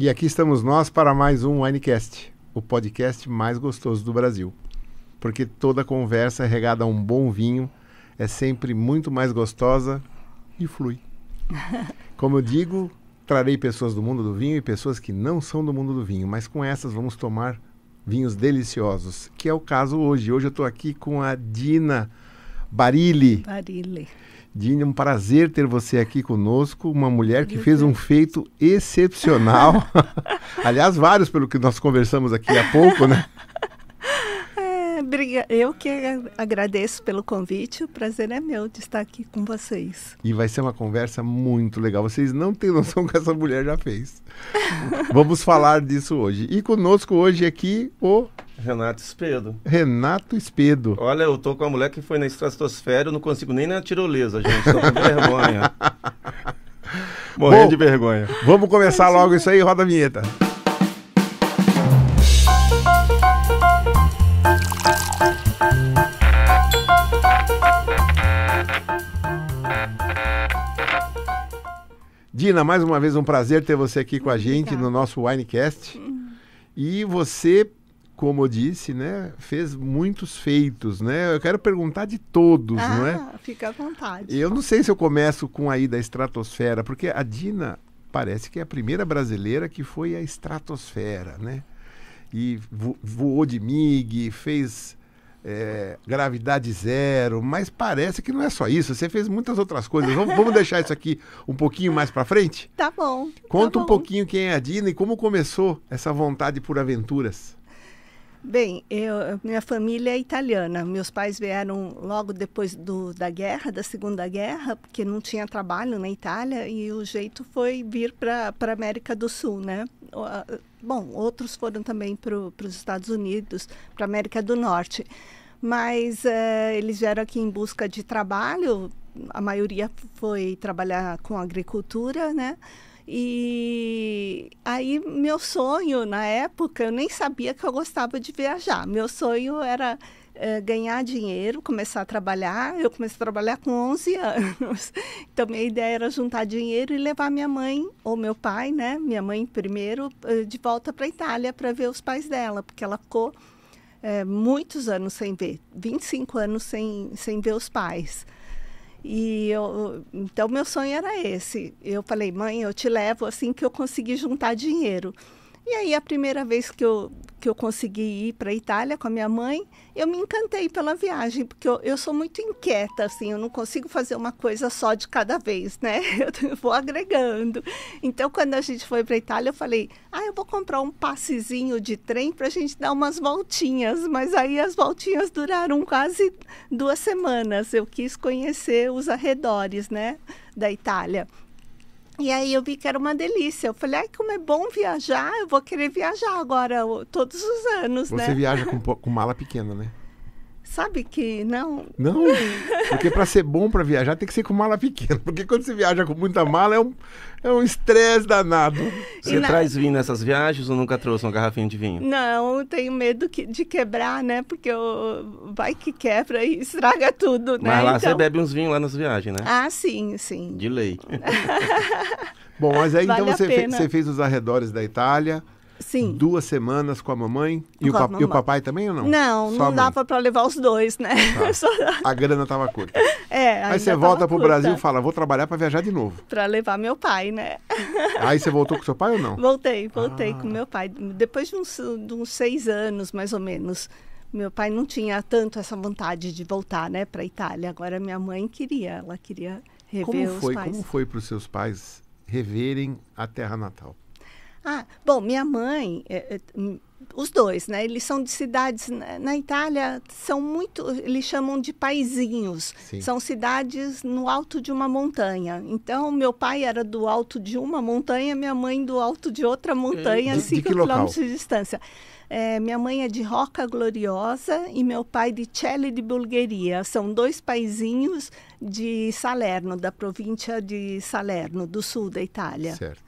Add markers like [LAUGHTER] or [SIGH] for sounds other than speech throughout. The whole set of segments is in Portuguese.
E aqui estamos nós para mais um Winecast, o podcast mais gostoso do Brasil. Porque toda conversa é regada a um bom vinho é sempre muito mais gostosa e flui. [LAUGHS] Como eu digo, trarei pessoas do mundo do vinho e pessoas que não são do mundo do vinho, mas com essas vamos tomar vinhos deliciosos, que é o caso hoje. Hoje eu estou aqui com a Dina Barilli. Barilli. Dini, um prazer ter você aqui conosco, uma mulher que fez um feito excepcional. [LAUGHS] Aliás, vários, pelo que nós conversamos aqui há pouco, né? Obrigada. Eu que agradeço pelo convite. O prazer é meu de estar aqui com vocês. E vai ser uma conversa muito legal. Vocês não têm noção do [LAUGHS] que essa mulher já fez. Vamos falar disso hoje. E conosco hoje aqui o Renato Espedo. Renato Espedo. Olha, eu tô com uma mulher que foi na estratosfera, eu não consigo nem na tirolesa, gente. Tô com vergonha. [LAUGHS] Morrendo Bom, de vergonha. Vamos começar logo isso aí, roda a vinheta. Dina, mais uma vez um prazer ter você aqui com a gente Obrigada. no nosso Winecast. Uhum. E você, como eu disse, né, fez muitos feitos, né? Eu quero perguntar de todos, ah, não é? Ah, fica à vontade. Eu não sei se eu começo com aí da estratosfera, porque a Dina parece que é a primeira brasileira que foi à estratosfera, né? E vo voou de MIG, fez é, gravidade zero, mas parece que não é só isso. Você fez muitas outras coisas. Vamos, vamos deixar isso aqui um pouquinho mais para frente? Tá bom. Conta tá bom. um pouquinho quem é a Dina e como começou essa vontade por aventuras. Bem, eu, minha família é italiana. Meus pais vieram logo depois do, da guerra, da Segunda Guerra, porque não tinha trabalho na Itália e o jeito foi vir para a América do Sul, né? Bom, outros foram também para os Estados Unidos, para a América do Norte mas é, eles vieram aqui em busca de trabalho. A maioria foi trabalhar com agricultura, né? E aí meu sonho na época, eu nem sabia que eu gostava de viajar. Meu sonho era é, ganhar dinheiro, começar a trabalhar. Eu comecei a trabalhar com 11 [LAUGHS] anos. Então minha ideia era juntar dinheiro e levar minha mãe ou meu pai, né, minha mãe primeiro, eh, de volta para a Itália para ver os pais dela, porque ela ficou é, muitos anos sem ver, 25 anos sem, sem ver os pais. E eu, então meu sonho era esse. Eu falei, mãe, eu te levo assim que eu conseguir juntar dinheiro. E aí, a primeira vez que eu, que eu consegui ir para a Itália com a minha mãe, eu me encantei pela viagem, porque eu, eu sou muito inquieta, assim, eu não consigo fazer uma coisa só de cada vez, né? [LAUGHS] Eu vou agregando. Então, quando a gente foi para a Itália, eu falei, ah, eu vou comprar um passezinho de trem para a gente dar umas voltinhas. Mas aí as voltinhas duraram quase duas semanas. Eu quis conhecer os arredores, né, da Itália. E aí eu vi que era uma delícia. Eu falei, ai, como é bom viajar, eu vou querer viajar agora todos os anos, Você né? Você viaja [LAUGHS] com, com, mala pequena, né? Sabe que não. Não, porque para ser bom para viajar tem que ser com mala pequena. Porque quando você viaja com muita mala é um é um estresse danado. Você na... traz vinho nessas viagens ou nunca trouxe uma garrafinha de vinho? Não, tenho medo que, de quebrar, né? Porque eu, vai que quebra e estraga tudo, né? Mas lá então... você bebe uns vinhos lá nas viagens, né? Ah, sim, sim. De lei. [LAUGHS] bom, mas aí então, vale então você, fe, você fez os arredores da Itália. Sim. duas semanas com a mamãe e, o, mamãe. e o, papai também ou não? Não, Só não dava para levar os dois, né? Tá. [LAUGHS] a grana tava curta. [LAUGHS] É, aí você volta pro curta. Brasil e fala, vou trabalhar para viajar de novo. Para levar meu pai, né? [LAUGHS] aí você voltou com seu pai ou não? Voltei, voltei ah. com meu pai. Depois de uns, de uns seis anos, mais ou menos meu pai não tinha tanto essa vontade de voltar né para Itália agora minha mãe queria ela queria rever como foi, pais como foi para os seus pais reverem a terra natal ah, bom, minha mãe, é, é, os dois, né? Eles são de cidades na, na Itália, são muito, eles chamam de paizinhos. Sim. São cidades no alto de uma montanha. Então, meu pai era do alto de uma montanha, minha mãe do alto de outra hum. montanha, de, 5 quilômetros de distância. É, minha mãe é de Roca Gloriosa e meu pai de Celle de Bulgaria. São dois paizinhos de Salerno, da província de Salerno, do sul da Itália. Certo.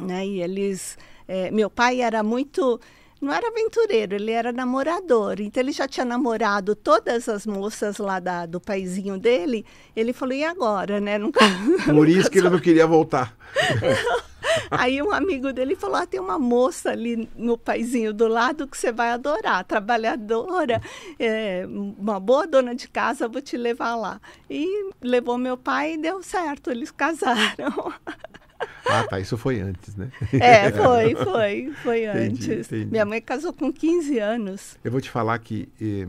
Né? E eles, é, meu pai era muito não era aventureiro, ele era namorador. Então ele já tinha namorado todas as moças lá da, do paizinho dele. Ele falou, e agora, né? Nunca, [LAUGHS] Por isso que ele não queria voltar. [LAUGHS] Aí um amigo dele falou: ah, tem uma moça ali no paizinho do lado que você vai adorar, trabalhadora, é, uma boa dona de casa, vou te levar lá. E levou meu pai e deu certo, eles casaram. [LAUGHS] Ah, tá. Isso foi antes, né? É, foi, foi, foi entendi, antes. Entendi. Minha mãe casou com 15 anos. Eu vou te falar que eh,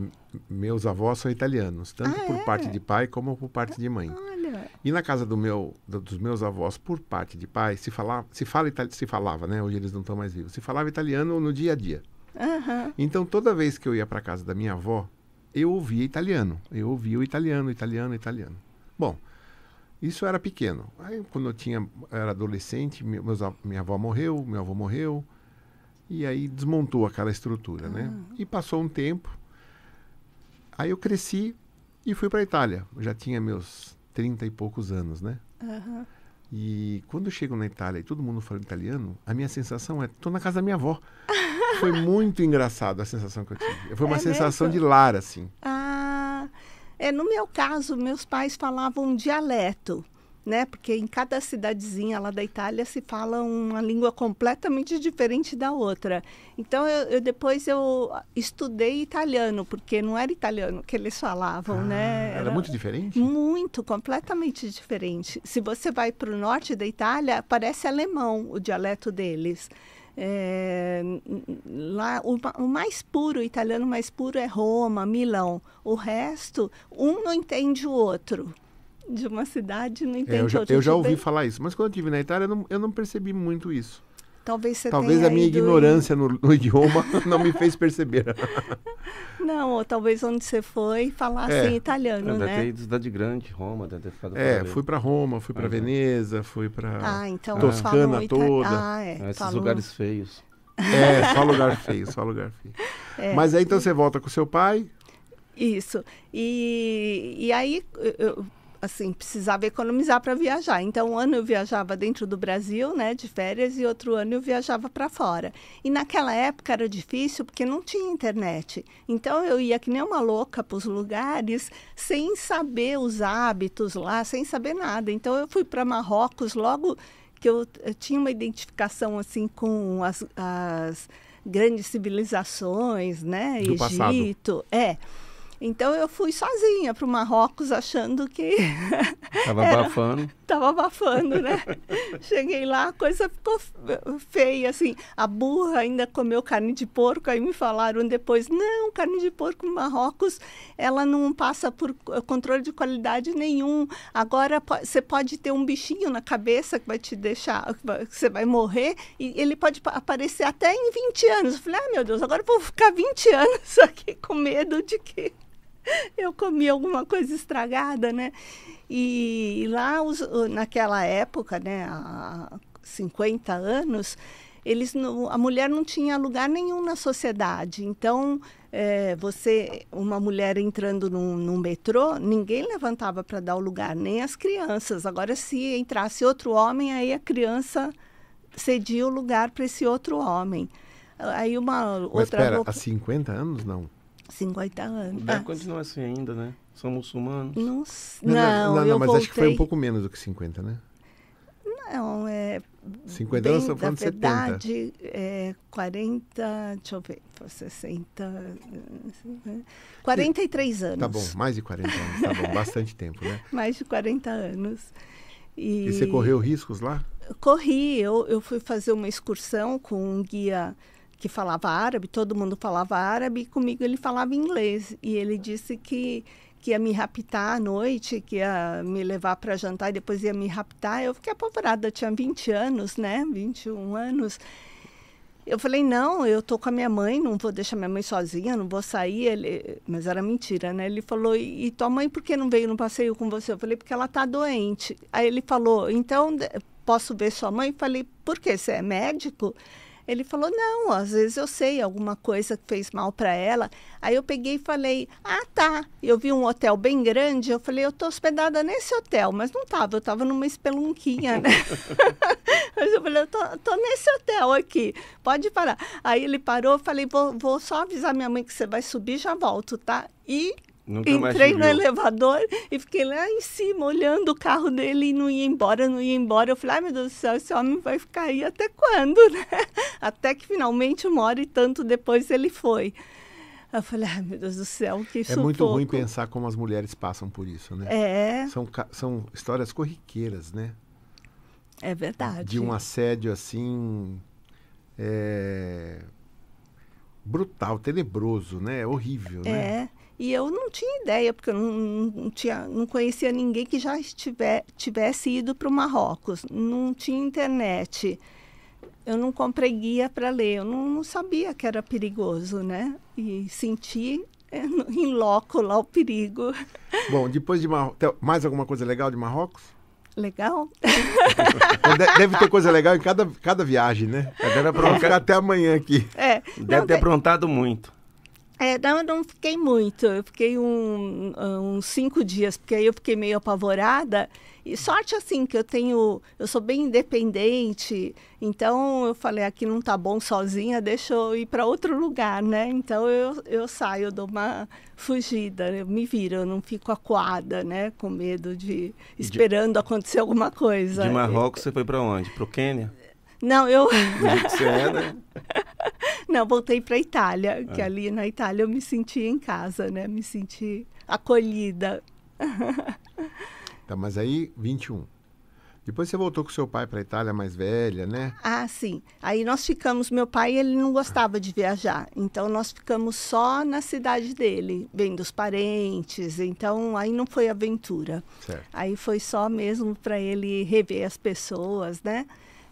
meus avós são italianos, tanto ah, por é? parte de pai como por parte de mãe. Olha. E na casa do meu, do, dos meus avós, por parte de pai, se falava, se, fala, se falava, né? Hoje eles não estão mais vivos. Se falava italiano no dia a dia. Uhum. Então, toda vez que eu ia para casa da minha avó, eu ouvia italiano. Eu ouvia o italiano, italiano, italiano. Bom, isso era pequeno. Aí, quando eu tinha, era adolescente, meus, minha avó morreu, meu avô morreu, e aí desmontou aquela estrutura, né? ah. né? E passou um tempo, aí eu cresci e fui para a Itália. Eu já tinha meus 30 e poucos anos, né? Uhum. E quando eu chego na Itália e todo mundo fala italiano, a minha sensação é: tô na casa da minha avó. [LAUGHS] Foi muito engraçado a sensação que eu tive. Foi uma é sensação mesmo? de lar, assim. É, no meu caso, meus pais falavam dialeto, né? Porque em cada cidadezinha lá da Itália se fala uma língua completamente diferente da outra. Então eu, eu depois eu estudei italiano, porque não era italiano que eles falavam, né? ah, né? Era, era muito diferente? Muito, completamente diferente. Se você vai para o norte da Itália, parece alemão o dialeto deles. É, lá o, o, mais puro, o italiano mais puro é Roma, Milão. O resto, um não entende o outro. De uma cidade não entende é, eu já, o outro. Eu já ouvi falar isso, mas quando eu estive na Itália, eu não, eu não percebi muito isso. Talvez você Talvez a minha ignorância no, no, [LAUGHS] idioma não me fez perceber. [LAUGHS] não, ou talvez onde você foi falasse é, é né? em italiano, eu né? Ter cidade grande, Roma, deve ter ficado É, fui para Roma, fui para ah, Veneza, fui para ah, então Toscana toda. Ah, é, é Esses lugares feios. É, só lugar feio, só lugar feio. [LAUGHS] É, Mas aí então você volta com seu pai? Isso. E, e aí eu, assim, precisava economizar para viajar. Então, um ano eu viajava dentro do Brasil, né, de férias, e outro ano eu viajava para fora. E naquela época era difícil porque não tinha internet. Então, eu ia que nem uma louca para os lugares, sem saber os hábitos lá, sem saber nada. Então, eu fui para Marrocos logo que eu, eu, tinha uma identificação assim com as, as grandes civilizações, né, Do Egito, passado. é. Então eu fui sozinha para o Marrocos achando que. Estava [LAUGHS] abafando. Estava abafando, né? [LAUGHS] Cheguei lá, a coisa ficou feia, assim. A burra ainda comeu carne de porco, aí me falaram depois: não, carne de porco no Marrocos, ela não passa por controle de qualidade nenhum. Agora você pode ter um bichinho na cabeça que vai te deixar, que você vai morrer, e ele pode aparecer até em 20 anos. Eu falei: ah, meu Deus, agora eu vou ficar 20 anos [LAUGHS] aqui com medo de que. [LAUGHS] eu comi alguma coisa estragada, né? E, e lá, os, naquela época, né, há 50 anos, eles não, a mulher não tinha lugar nenhum na sociedade. Então, é, você, uma mulher entrando num, num metrô, ninguém levantava para dar o lugar, nem as crianças. Agora, se entrasse outro homem, aí a criança cedia o lugar para esse outro homem. Aí uma Mas outra. roupa... há 50 anos não? 50 anos. O é, ah, continua assim ainda, né? São muçulmanos? Não, não, não, não, não mas voltei... acho que foi um pouco menos do que 50, né? Não, é. 50 anos são falando verdade, 70. É 40, deixa eu ver, 60. 43 né? tá anos. Tá bom, mais de 40 anos, tá bom, bastante tempo, né? [LAUGHS] Mais de 40 anos. E, e você correu riscos lá? Corri, eu, eu fui fazer uma excursão com um guia que falava árabe, todo mundo falava árabe, e comigo ele falava inglês. E ele disse que, que ia me raptar à noite, que ia me levar para jantar e depois ia me raptar. Eu fiquei apavorada, eu tinha 20 anos, né? 21 anos. Eu falei, não, eu tô com a minha mãe, não vou deixar minha mãe sozinha, não vou sair. Ele... Mas era mentira, né? Ele falou, e, e tua mãe por que não veio no passeio com você? Eu falei, porque ela tá doente. Aí ele falou, então posso ver sua mãe? Eu falei, por quê? Você é médico? Ele falou: Não, às vezes eu sei alguma coisa que fez mal para ela. Aí eu peguei e falei: Ah, tá. Eu vi um hotel bem grande. Eu falei: Eu tô hospedada nesse hotel, mas não tava. Eu tava numa espelunquinha, né? [LAUGHS] mas eu falei: Eu tô, tô, nesse hotel aqui. Pode parar. Aí ele parou. Eu falei: vou, vou só avisar minha mãe que você vai subir já volto, tá? E Nunca Entrei no elevador e fiquei lá em cima olhando o carro dele e não ia embora, não ia embora. Eu falei, ai meu Deus do céu, esse homem vai ficar aí até quando, né? [LAUGHS] Até que finalmente uma hora e tanto depois ele foi. Eu falei, ai meu Deus do céu, que isso É muito ruim pensar como as mulheres passam por isso, né? É. São, são histórias corriqueiras, né? É verdade. De um assédio assim. É... Brutal, tenebroso, né? Horrível, é. né? É. E eu não tinha ideia, porque eu não, não, tinha, não conhecia ninguém que já estiver, tivesse ido para o Marrocos. Não tinha internet. Eu não comprei guia para ler. Eu não, não, sabia que era perigoso, né? E senti eh, [LAUGHS] em loco lá o perigo. [LAUGHS] Bom, depois de Marrocos, mais alguma coisa legal de Marrocos? legal. [LAUGHS] Então, deve ter coisa legal em cada, cada viagem, né? Deve aprontar é. até amanhã aqui. É. Deve não, ter é... aprontado muito. É, não, eu não fiquei muito. Eu fiquei uns um, um, cinco dias, porque aí eu fiquei meio apavorada. E sorte assim, que eu tenho. Eu sou bem independente. Então eu falei, aqui não tá bom sozinha, deixa eu ir para outro lugar, né? Então eu, eu saio, eu dou uma fugida, eu me viro, eu não fico acuada, né? Com medo de. esperando de, acontecer alguma coisa. De Marrocos você foi para onde? Para o Quênia? Não, eu. É, né? [LAUGHS] Não, voltei para Itália, que ah. ali na Itália eu me senti em casa, né? Me senti acolhida. tá, mas aí 21. Depois você voltou com seu pai para a Itália mais velha, né? Ah, sim. Aí nós ficamos, meu pai, ele não gostava de viajar. Então nós ficamos só na cidade dele, vendo os parentes. Então aí não foi aventura. Certo. Aí foi só mesmo para ele rever as pessoas, né?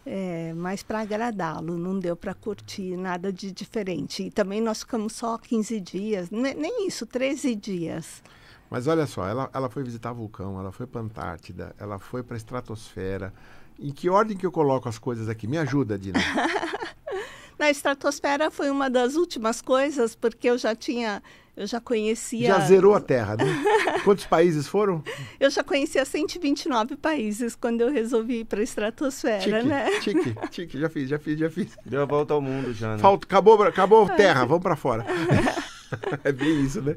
é, mas para agradá-lo, não deu para curtir nada de diferente. E também nós ficamos só 15 dias, nem isso, 13 dias. Mas olha só, ela, ela foi visitar vulcão, ela foi para Antártida, ela foi para a estratosfera. Em que ordem que eu coloco as coisas aqui? Me ajuda, Dina. [LAUGHS] Na estratosfera foi uma das últimas coisas, porque eu já tinha eu já conhecia. Já zerou a Terra, né? [LAUGHS] Quantos países foram? Eu já conhecia 129 países quando eu resolvi ir para a estratosfera, tique, né? Tique, tique, [LAUGHS] já fiz, já fiz, já fiz. Deu a volta ao mundo já, né? Falta, acabou, acabou a Terra, vamos para fora. [LAUGHS] é bem isso, né?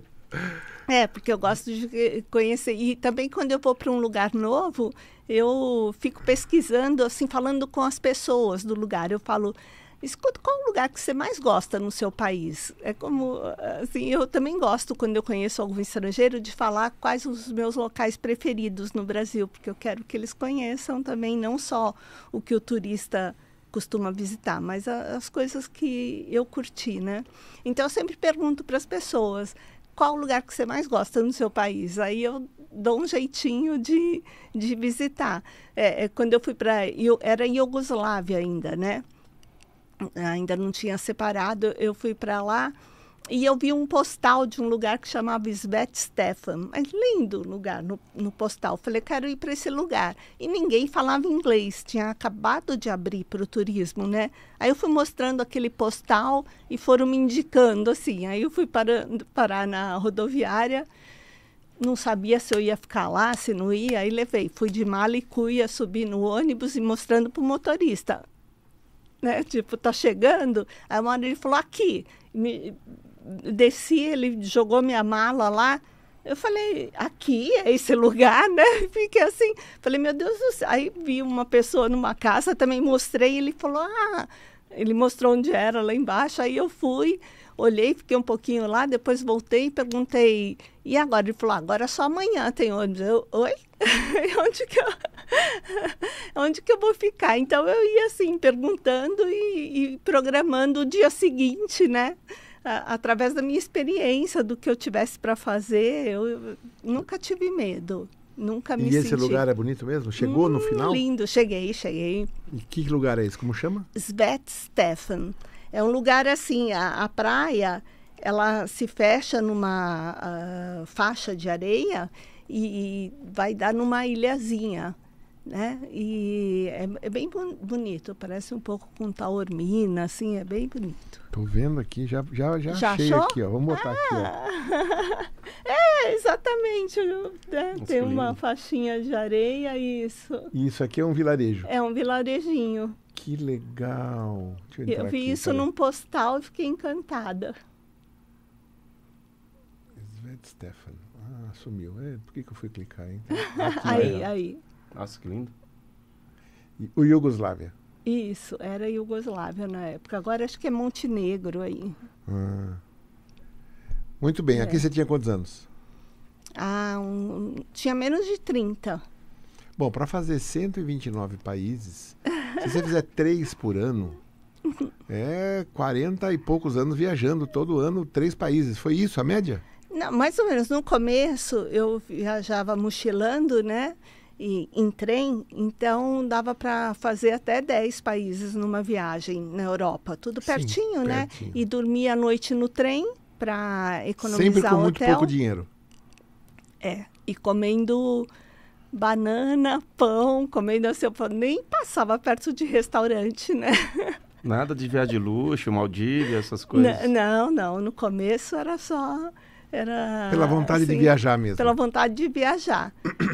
É, porque eu gosto de conhecer. E também quando eu vou para um lugar novo, eu fico pesquisando, assim, falando com as pessoas do lugar. Eu falo. Escuta, qual o lugar que você mais gosta no seu país? É como, assim, eu também gosto, quando eu conheço algum estrangeiro, de falar quais os meus locais preferidos no Brasil, porque eu quero que eles conheçam também não só o que o turista costuma visitar, mas a, as coisas que eu curti, né? Então, eu sempre pergunto para as pessoas qual o lugar que você mais gosta no seu país. Aí eu dou um jeitinho de, de visitar. É, é quando eu fui para... Era Iugoslávia ainda, né? ainda não tinha separado, eu fui para lá e eu vi um postal de um lugar que chamava Svet Stefan. Mas lindo lugar no, no postal. Falei, quero ir para esse lugar. E ninguém falava inglês, tinha acabado de abrir para o turismo, né? Aí eu fui mostrando aquele postal e foram me indicando assim. Aí eu fui parando, parar na rodoviária, não sabia se eu ia ficar lá, se não ia, aí levei. Fui de mala e cuia, subi no ônibus e mostrando para o motorista né? Tipo, tá chegando. Aí uma hora ele falou, aqui. Me, desci, ele jogou minha mala lá. Eu falei, aqui é esse lugar, né? [LAUGHS] Fiquei assim, falei, meu Deus do céu. Aí vi uma pessoa numa casa, também mostrei, ele falou, ah, ele mostrou onde era lá embaixo. Aí eu fui, olhei, fiquei um pouquinho lá, depois voltei e perguntei, e agora? Ele falou, agora é só amanhã tem onde? Eu, oi? [LAUGHS] onde que eu [LAUGHS] Onde que eu vou ficar? Então eu ia assim, perguntando e, e programando o dia seguinte, né? através da minha experiência, do que eu tivesse para fazer, eu, eu nunca tive medo. Nunca me senti. E esse senti... lugar é bonito mesmo? Chegou hum, no final? Lindo, cheguei, cheguei. E que lugar é esse? Como chama? Stefan. É um lugar assim, a, a praia, ela se fecha numa ah, faixa de areia e, e vai dar numa ilhazinha né? E é, é, bem bonito, parece um pouco com taormina, assim, é bem bonito. Tô vendo aqui, já já já, já achei achou? aqui, ó. Vamos botar ah! aqui. Ó. Ah! [LAUGHS] É, exatamente. Né? Tem uma faixinha de areia isso. isso aqui é um vilarejo. É um vilarejinho. Que legal. Deixa eu, eu vi aqui, isso num postal e fiquei encantada. Svet Stefan. Ah, sumiu. É, por que, que eu fui clicar, hein? [LAUGHS] aí, aí. Nossa, que lindo. O Iugoslávia. Isso, era Iugoslávia na época. Agora acho que é Montenegro aí. Ah. Muito bem. É. Aqui você tinha quantos anos? Ah, um, tinha menos de 30. Bom, para fazer 129 países, [LAUGHS] se você fizer três por ano, [LAUGHS] é 40 e poucos anos viajando todo ano, três países. Foi isso a média? Não, mais ou menos. No começo eu viajava mochilando, né? e, em trem, então dava para fazer até 10 países numa viagem na Europa, tudo pertinho, Sim, né? E dormia à noite no trem para economizar Sempre com hotel. muito pouco dinheiro. É, e comendo banana, pão, comendo assim, pão. nem passava perto de restaurante, né? Nada de viagem de luxo, Maldívia, essas coisas. N não, não, no começo era só era, pela vontade assim, de viajar mesmo. Pela vontade de viajar.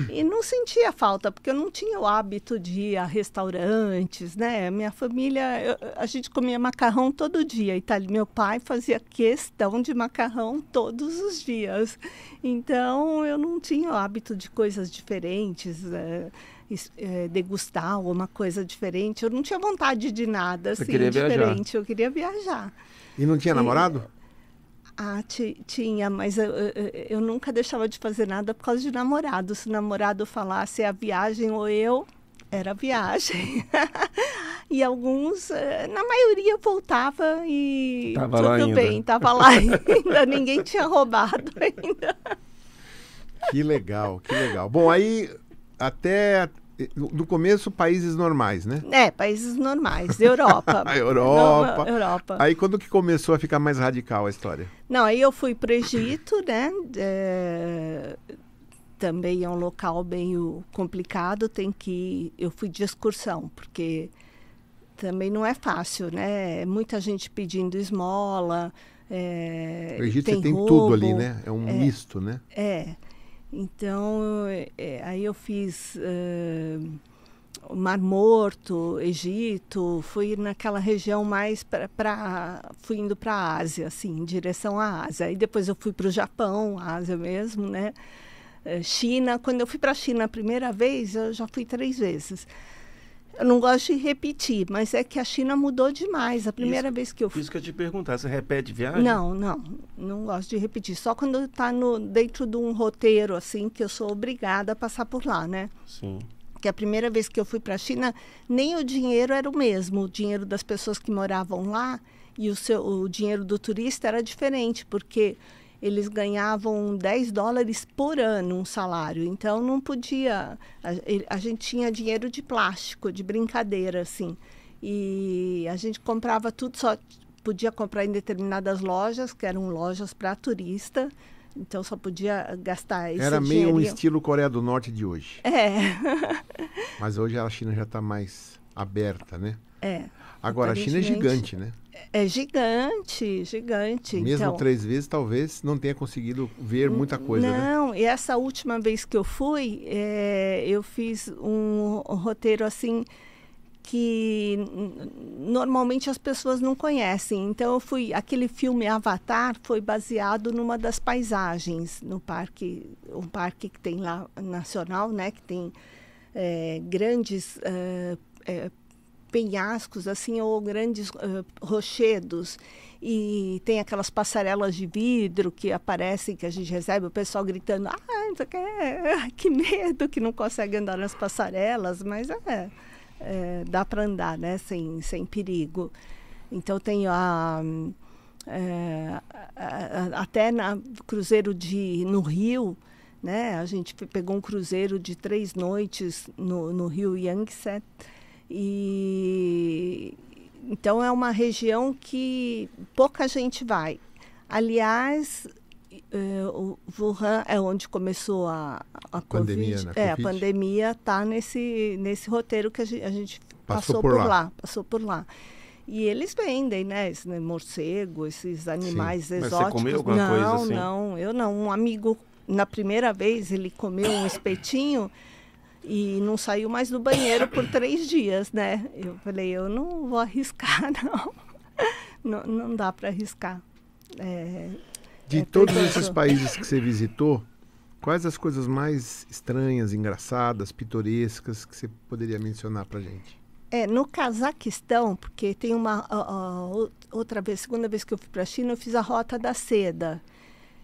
E não sentia falta, porque eu não tinha o hábito de ir a restaurantes, né? Minha família, eu, a gente comia macarrão todo dia. Itália meu pai fazia questão de macarrão todos os dias. Então, eu não tinha o hábito de coisas diferentes. É, é, degustar alguma coisa diferente. Eu não tinha vontade de nada, assim, diferente. Viajar. Eu queria viajar. E não tinha namorado? Ah, tinha, mas eu, eu, eu, nunca deixava de fazer nada por causa de namorado. Se o namorado falasse é a viagem ou eu, era a viagem. [LAUGHS] e alguns, eh, na maioria, voltava e tava tudo lá bem, ainda. tava lá [LAUGHS] ainda, ninguém tinha roubado [LAUGHS] ainda. Que legal, que legal. Bom, aí até no começo, países normais, né? É, países normais. Europa. [LAUGHS] Europa. Não, Europa. Aí quando que começou a ficar mais radical a história? Não, aí eu fui para o Egito, né? É, também é um local meio complicado. Tem que. Eu fui de excursão, porque também não é fácil, né? Muita gente pedindo esmola. É, o Egito tem, tem tudo ali, né? É um é, misto, né? É. Então, é, aí eu fiz uh, Mar Morto, Egito, fui naquela região mais para. fui indo para a Ásia, assim, em direção à Ásia. E depois eu fui para o Japão, Ásia mesmo, né? China, quando eu fui para a China a primeira vez, eu já fui três vezes. Eu não gosto de repetir, mas é que a China mudou demais. A primeira isso, vez que eu fui. Isso que eu te perguntar, você repete viagem? Não, não. Não gosto de repetir. Só quando está dentro de um roteiro, assim, que eu sou obrigada a passar por lá, né? Sim. Que a primeira vez que eu fui para a China, nem o dinheiro era o mesmo. O dinheiro das pessoas que moravam lá e o, seu, o dinheiro do turista era diferente, porque eles ganhavam 10 dólares por ano um salário. Então não podia. A, a gente tinha dinheiro de plástico, de brincadeira, assim. E a gente comprava tudo, só podia comprar em determinadas lojas, que eram lojas para turista. Então só podia gastar esse Era meio dinheiro. um estilo Coreia do Norte de hoje. É. [LAUGHS] Mas hoje a China já está mais aberta, né? É. Agora, a China é gigante, né? É, é gigante, gigante. Mesmo então, três vezes, talvez não tenha conseguido ver muita coisa. Né? Não, né? e essa última vez que eu fui, é, eu fiz um roteiro assim que normalmente as pessoas não conhecem. Então eu fui aquele filme Avatar foi baseado numa das paisagens no parque, um parque que tem lá nacional, né, que tem é, grandes é, penhascos assim ou grandes uh, rochedos e tem aquelas passarelas de vidro que aparecem que a gente recebe o pessoal gritando ah, ah que medo que não consegue andar nas passarelas mas é, é dá para andar né sem sem perigo então tem é, a até na cruzeiro de no Rio né a gente pegou um cruzeiro de três noites no, no Rio Yangtze e então é uma região que pouca gente vai. Aliás, eh, o Wuhan é onde começou a, a pandemia, COVID. Né? É, COVID. a pandemia está nesse, nesse roteiro que a gente, a gente passou, passou, por, lá. lá. Passou por lá. E eles vendem, né? Esse né, morcego, esses animais Sim. exóticos. Mas você comeu alguma não, coisa assim? não, eu não. Um amigo, na primeira vez, ele comeu um espetinho e não saiu mais do banheiro por [COUGHS] três dias, né? Eu falei, eu não vou arriscar, [LAUGHS] não. Não, não dá para arriscar. É, de é todos esses países que você visitou, quais as coisas mais estranhas, engraçadas, pitorescas que você poderia mencionar para gente? É, no Cazaquistão, porque tem uma uh, uh, outra vez, segunda vez que eu fui para a China, eu fiz a rota da seda.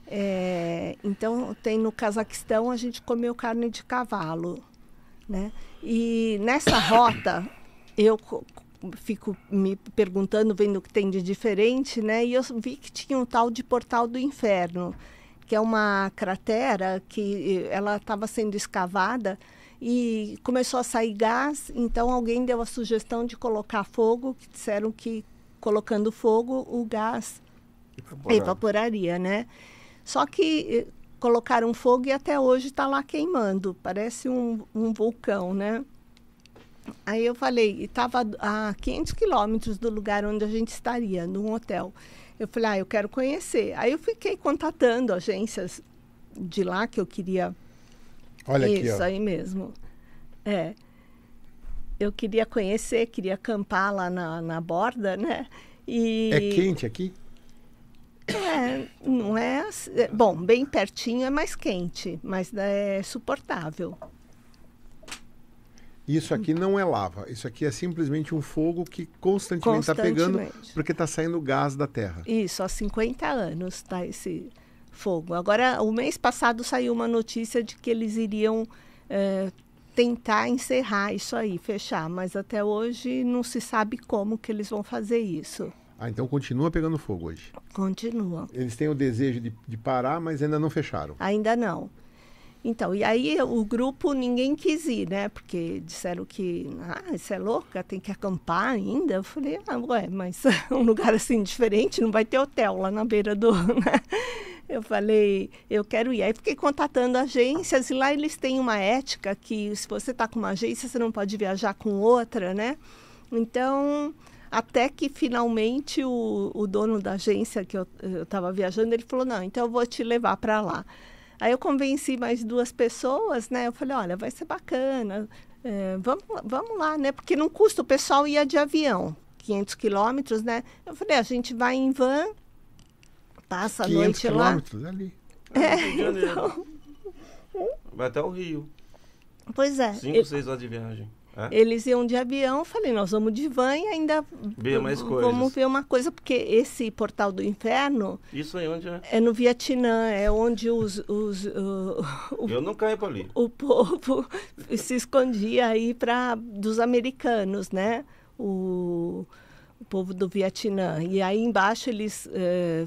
É, então tem no Cazaquistão a gente comeu carne de cavalo né? E nessa rota, eu fico me perguntando, vendo o que tem de diferente, né? E eu vi que tinha um tal de Portal do Inferno, que é uma cratera que ela estava sendo escavada e começou a sair gás, então alguém deu a sugestão de colocar fogo, que disseram que colocando fogo o gás evaporaria, né? Só que colocaram fogo e até hoje está lá queimando. Parece um, um vulcão, né? Aí eu falei, estava a 500 quilômetros do lugar onde a gente estaria, num hotel. Eu falei, ah, eu quero conhecer. Aí eu fiquei contatando agências de lá que eu queria. Olha Isso, aqui, Isso aí mesmo. É. Eu queria conhecer, queria acampar lá na, na borda, né? E... É quente aqui? É, não é, é, bom, bem pertinho é mais quente, mas é suportável. Isso aqui não é lava, isso aqui é simplesmente um fogo que constantemente está pegando porque está saindo gás da terra. Isso, há 50 anos está esse fogo. Agora, o mês passado saiu uma notícia de que eles iriam é, tentar encerrar isso aí, fechar, mas até hoje não se sabe como que eles vão fazer isso. Ah, então continua pegando fogo hoje. Continua. Eles têm o desejo de, de parar, mas ainda não fecharam. Ainda não. Então, e aí eh, o grupo ninguém quis ir, né? Porque disseram que, ah, isso é louca, tem que acampar ainda. Eu falei, ah, ué, mas [LAUGHS] um lugar assim diferente, não vai ter hotel lá na beira do. [LAUGHS] Né? Eu falei, eu quero ir. Aí fiquei contatando agências e lá eles têm uma ética que se você está com uma agência, você não pode viajar com outra, né? Então, até que finalmente o, o dono da agência que eu estava viajando, ele falou, não, então eu vou te levar para lá. Aí eu convenci mais duas pessoas, né? Eu falei, olha, vai ser bacana, é, vamos, vamos lá, né? Porque não custa, o pessoal ia de avião, 500 quilômetros, né? Eu falei, a gente vai em van, passa a noite lá. 500 quilômetros, é ali. É, é então... Vai até o Rio. Pois é. Cinco, eu... seis horas de viagem. Eles iam de avião, falei, nós vamos de van e ainda coisas. vamos ver uma coisa, porque esse portal do inferno. Isso aí onde é? É no Vietnã, é onde os. os uh, o, Eu não caio para ali. O povo [LAUGHS] se escondia aí para dos americanos, né? O, o povo do Vietnã. E aí embaixo eles. Uh,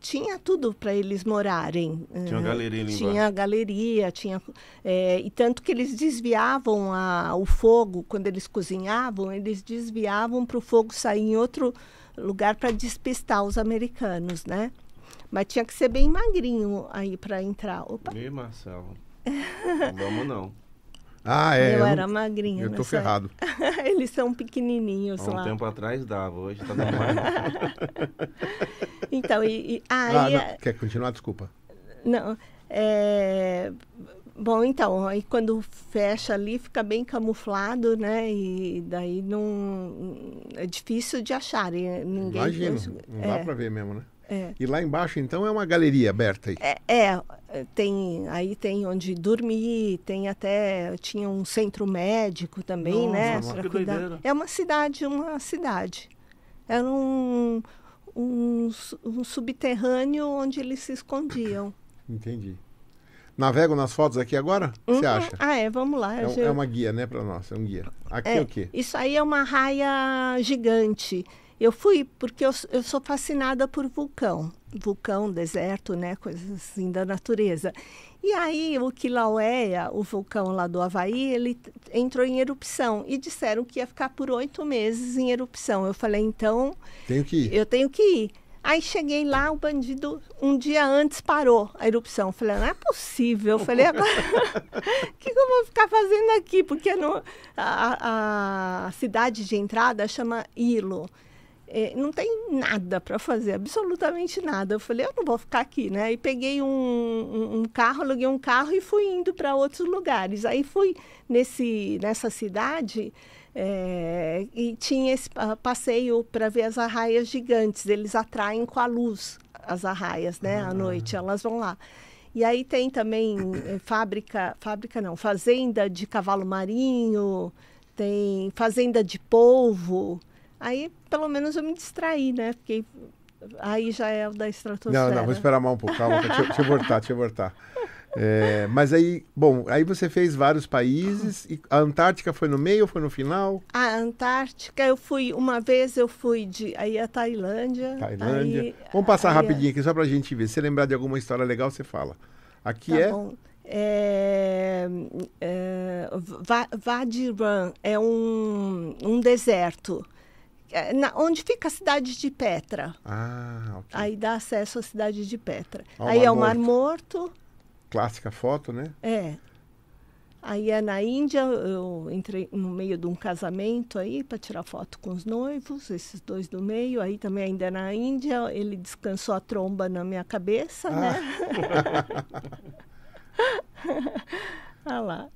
tinha tudo para eles morarem. Tinha né? galeria Tinha embaixo. galeria, tinha. É, e tanto que eles desviavam a, o fogo, quando eles cozinhavam, eles desviavam para o fogo sair em outro lugar para despistar os americanos, né? Mas tinha que ser bem magrinho aí para entrar. Opa. E Marcelo. [LAUGHS] Vamos não. Ah, é. Eu, era magrinha. Eu tô ferrado. [LAUGHS] Eles são pequenininhos Há um lá. tempo atrás dava, hoje tá normal. [LAUGHS] então, e, e aí... Ah, é- Quer continuar? Desculpa. Não, é... Bom, então, aí quando fecha ali fica bem camuflado, né? E daí não é difícil de achar. Ninguém Imagino, não dá é. para ver mesmo, né? É. E lá embaixo, então, é uma galeria aberta aí. É, é, eh, tem aí tem onde dormir, tem até tinha um centro médico também, Nossa, né, para cuidar. É uma cidade, uma cidade. Era um, um, um subterrâneo onde eles se escondiam. Entendi. Navego nas fotos aqui agora? Uhum. Você acha? Ah, é, vamos lá. É, já... é uma guia, né, para nós? É um guia. Aqui é, é, o quê? Isso aí é uma raia gigante. Eu fui porque eu, eu sou fascinada por vulcão, vulcão, deserto, né, coisas assim da natureza. E aí o Kilauea, o vulcão lá do Havaí, ele entrou em erupção e disseram que ia ficar por oito meses em erupção. Eu falei, então... Tenho que ir. Eu tenho que ir. Aí cheguei lá, o bandido um dia antes parou a erupção. Falei, não é possível. Eu falei, agora o [LAUGHS] que, eu vou ficar fazendo aqui? Porque no, a, a cidade de entrada chama Ilo é, não tem nada para fazer, absolutamente nada. Eu falei, eu não vou ficar aqui, né? E peguei um, um, um carro, aluguei um carro e fui indo para outros lugares. Aí fui nesse, nessa cidade é, e tinha esse passeio para ver as arraias gigantes. Eles atraem com a luz as arraias, né? Ah. À noite, elas vão lá. E aí tem também é, fábrica, fábrica não, fazenda de cavalo marinho, tem fazenda de polvo. Aí, pelo menos, eu me distraí, né? Fiquei. Aí já é o da estratosfera. Não, não, vou esperar mais um pouco, calma, deixa, deixa eu voltar, deixa eu voltar. É, mas aí, bom, aí você fez vários países. E a Antártica foi no meio, ou foi no final? A Antártica, eu fui uma vez, eu fui de aí a Tailândia. Tailândia. Aí, Vamos passar aí, rapidinho aqui só para a gente ver. Se lembrar de alguma história legal, você fala. Aqui tá é... é... é, Vadiran é um, um deserto. É, na, onde fica a cidade de Petra. Ah, ok. Aí dá acesso à cidade de Petra. Aí é o Mar Morto. Clássica foto, né? É. Aí é na Índia, eu entrei no meio de um casamento aí para tirar foto com os noivos, esses dois do meio. Aí também ainda é na Índia, ele descansou a tromba na minha cabeça, ah. né? Olha [LAUGHS] [LAUGHS] ah lá.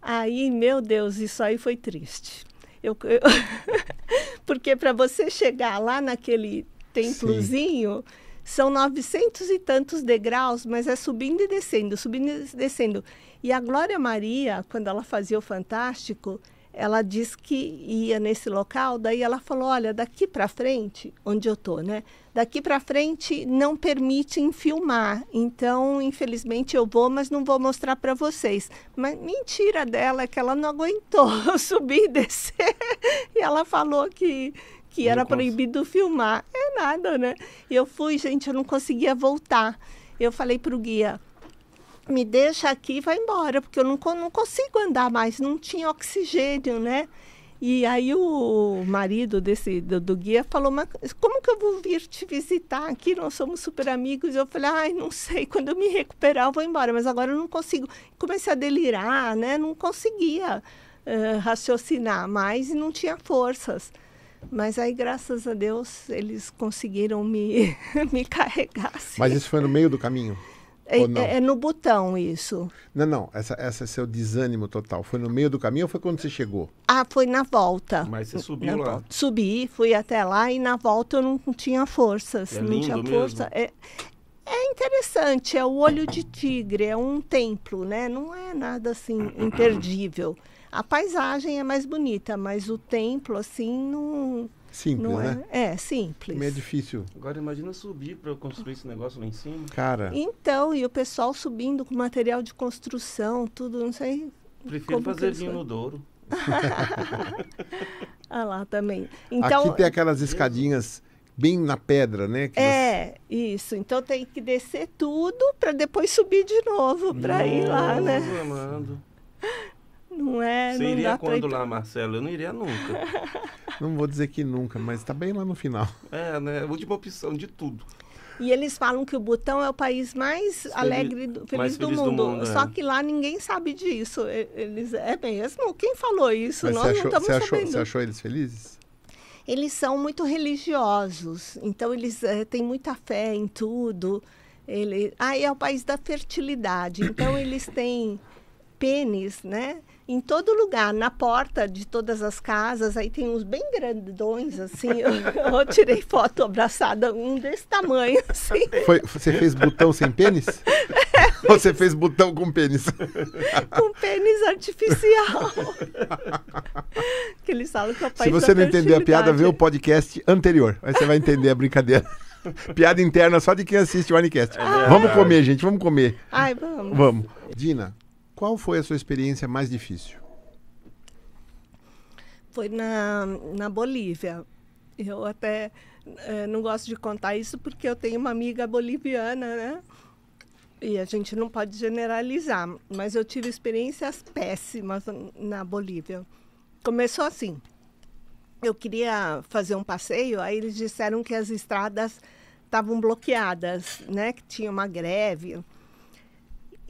Aí, meu Deus, isso aí foi triste. Eu, eu... [LAUGHS] Porque para você chegar lá naquele templozinho, Sim. são novecentos e tantos degraus, mas é subindo e descendo, subindo e descendo. E a Glória Maria, quando ela fazia o Fantástico, ela disse que ia nesse local, daí ela falou: "Olha, daqui para frente, onde eu tô, né? Daqui para frente não permitem filmar. Então, infelizmente eu vou, mas não vou mostrar para vocês". Mas mentira dela é que ela não aguentou [LAUGHS] subir e descer. e ela falou que que não era consigo. proibido filmar. É nada, né? Eu fui, gente, eu não conseguia voltar. Eu falei para o guia: me deixa aqui e vai embora, porque eu não, não consigo andar mais, não tinha oxigênio, né? E aí o marido desse do, do, guia falou, mas como que eu vou vir te visitar aqui? Nós somos super amigos. Eu falei, ai, não sei, [LAUGHS] quando eu me recuperar eu vou embora, mas agora eu não consigo. Comecei a delirar, né? Não conseguia uh, raciocinar mais e não tinha forças. Mas aí, graças a Deus, eles conseguiram me, [LAUGHS] me carregar. Assim. Mas isso foi no meio do caminho? É, é, é, no botão isso. Não, não. Essa, essa é seu desânimo total. Foi no meio do caminho ou foi quando você chegou? Ah, foi na volta. Mas você subiu na lá? Subi, fui até lá e na volta eu não tinha forças. É não tinha força. É, é interessante. É o olho de tigre. É um templo, né? Não é nada assim [COUGHS] imperdível. A paisagem é mais bonita, mas o templo, assim, não Simples, não é? né? É, é simples. é difícil. Agora imagina subir para construir esse negócio lá em cima. Cara. Então, e o pessoal subindo com material de construção, tudo, não sei. Prefiro fazer vinho no Douro. [LAUGHS] ah lá também. Então, Aqui tem aquelas escadinhas bem na pedra, né? é, você... isso. Então tem que descer tudo para depois subir de novo para ir lá, né? Amado. Não é? Você não iria quando lá, Marcelo? Eu não iria nunca. [LAUGHS] não vou dizer que nunca, mas está bem lá no final. É, né? última opção de tudo. E eles falam que o Butão é o país mais feliz, alegre, feliz, mais do, mundo. do, mundo. Só é. que lá ninguém sabe disso. Eles, é mesmo? Quem falou isso? Mas Nós achou, não estamos você sabendo. você achou eles felizes? Eles são muito religiosos. Então, eles é, têm muita fé em tudo. Ele, ah, é o país da fertilidade. Então, eles têm pênis, né? em todo lugar, na porta de todas as casas, aí tem uns bem grandões, assim. Eu, [LAUGHS] eu tirei foto abraçada, um desse tamanho, assim. Foi, você fez botão sem pênis? É, Ou você fez botão com pênis? Com pênis artificial. que eles falam que é o país Se você não entendeu a piada, vê o podcast anterior. Aí você vai entender a brincadeira. piada interna só de quem assiste o Anicast. É vamos comer, gente, vamos comer. Ai, vamos. Vamos. Dina, qual foi a sua experiência mais difícil? Foi na, na Bolívia. Eu até é, não gosto de contar isso porque eu tenho uma amiga boliviana, né? E a gente não pode generalizar, mas eu tive experiências péssimas na Bolívia. Começou assim: eu queria fazer um passeio, aí eles disseram que as estradas estavam bloqueadas, né? Que tinha uma greve.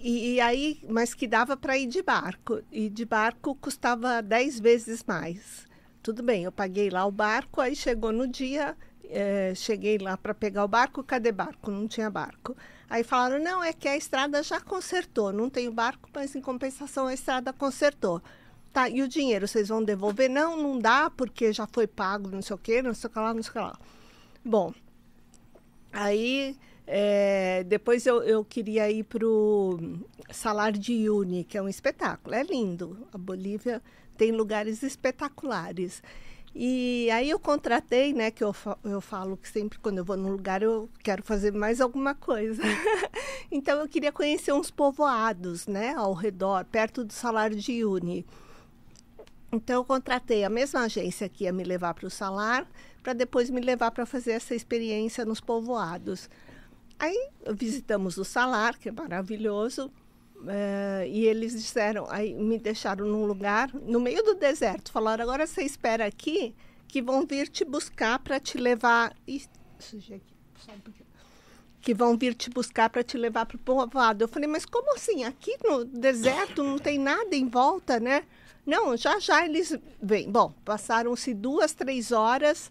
E, e aí, mas que dava para ir de barco. E de barco custava 10 vezes mais. Tudo bem, eu paguei lá o barco, aí chegou no dia, é, cheguei lá para pegar o barco, cadê barco? Não tinha barco. Aí falaram: não, é que a estrada já consertou, não tem o barco, mas em compensação a estrada consertou. Tá, e o dinheiro vocês vão devolver? Não, não dá, porque já foi pago, não sei o quê, não sei o que lá, não sei o que lá. Bom, aí é, depois eu, eu queria ir para o Salar de Uyuni, que é um espetáculo. É lindo. A Bolívia tem lugares espetaculares. E aí eu contratei, né, que eu, eu falo que sempre quando eu vou num lugar eu quero fazer mais alguma coisa. [LAUGHS] então eu queria conhecer uns povoados, né, ao redor, perto do Salar de Uyuni. Então eu contratei a mesma agência que ia me levar para o Salar, para depois me levar para fazer essa experiência nos povoados. Aí visitamos o salar, que é maravilhoso, eh, e eles disseram, aí me deixaram num lugar, no meio do deserto, falaram, agora você espera aqui, que vão vir te buscar para te levar... que vão vir te buscar para te levar para o povoado. Eu falei, mas como assim? Aqui no deserto não tem nada em volta, né? Não, já já eles vêm. Bom, passaram-se duas, três horas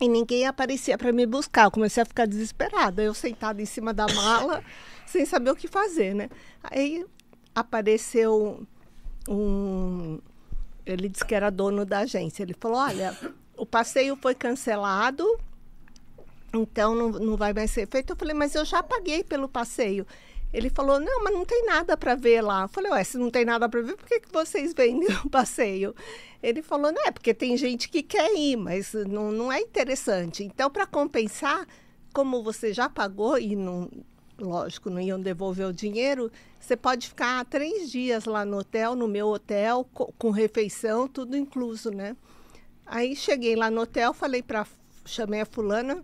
e ninguém aparecia para me buscar. Eu comecei a ficar desesperada. Eu sentada em cima da [COUGHS] mala, sem saber o que fazer, né? Aí apareceu um. Ele disse que era dono da agência. Ele falou: Olha, o passeio foi cancelado, então não, não vai mais ser feito. Eu falei: Mas eu já paguei pelo passeio. Ele falou: Não, mas não tem nada para ver lá. Eu falei: Ué, se não tem nada para ver, por que, que vocês vêm no passeio? Ele falou: Não, é porque tem gente que quer ir, mas não, não é interessante. Então, para compensar, como você já pagou e não. Lógico, não iam devolver o dinheiro. Você pode ficar três dias lá no hotel, no meu hotel, com, com refeição, tudo incluso, né? Aí cheguei lá no hotel, falei para chamei a fulana,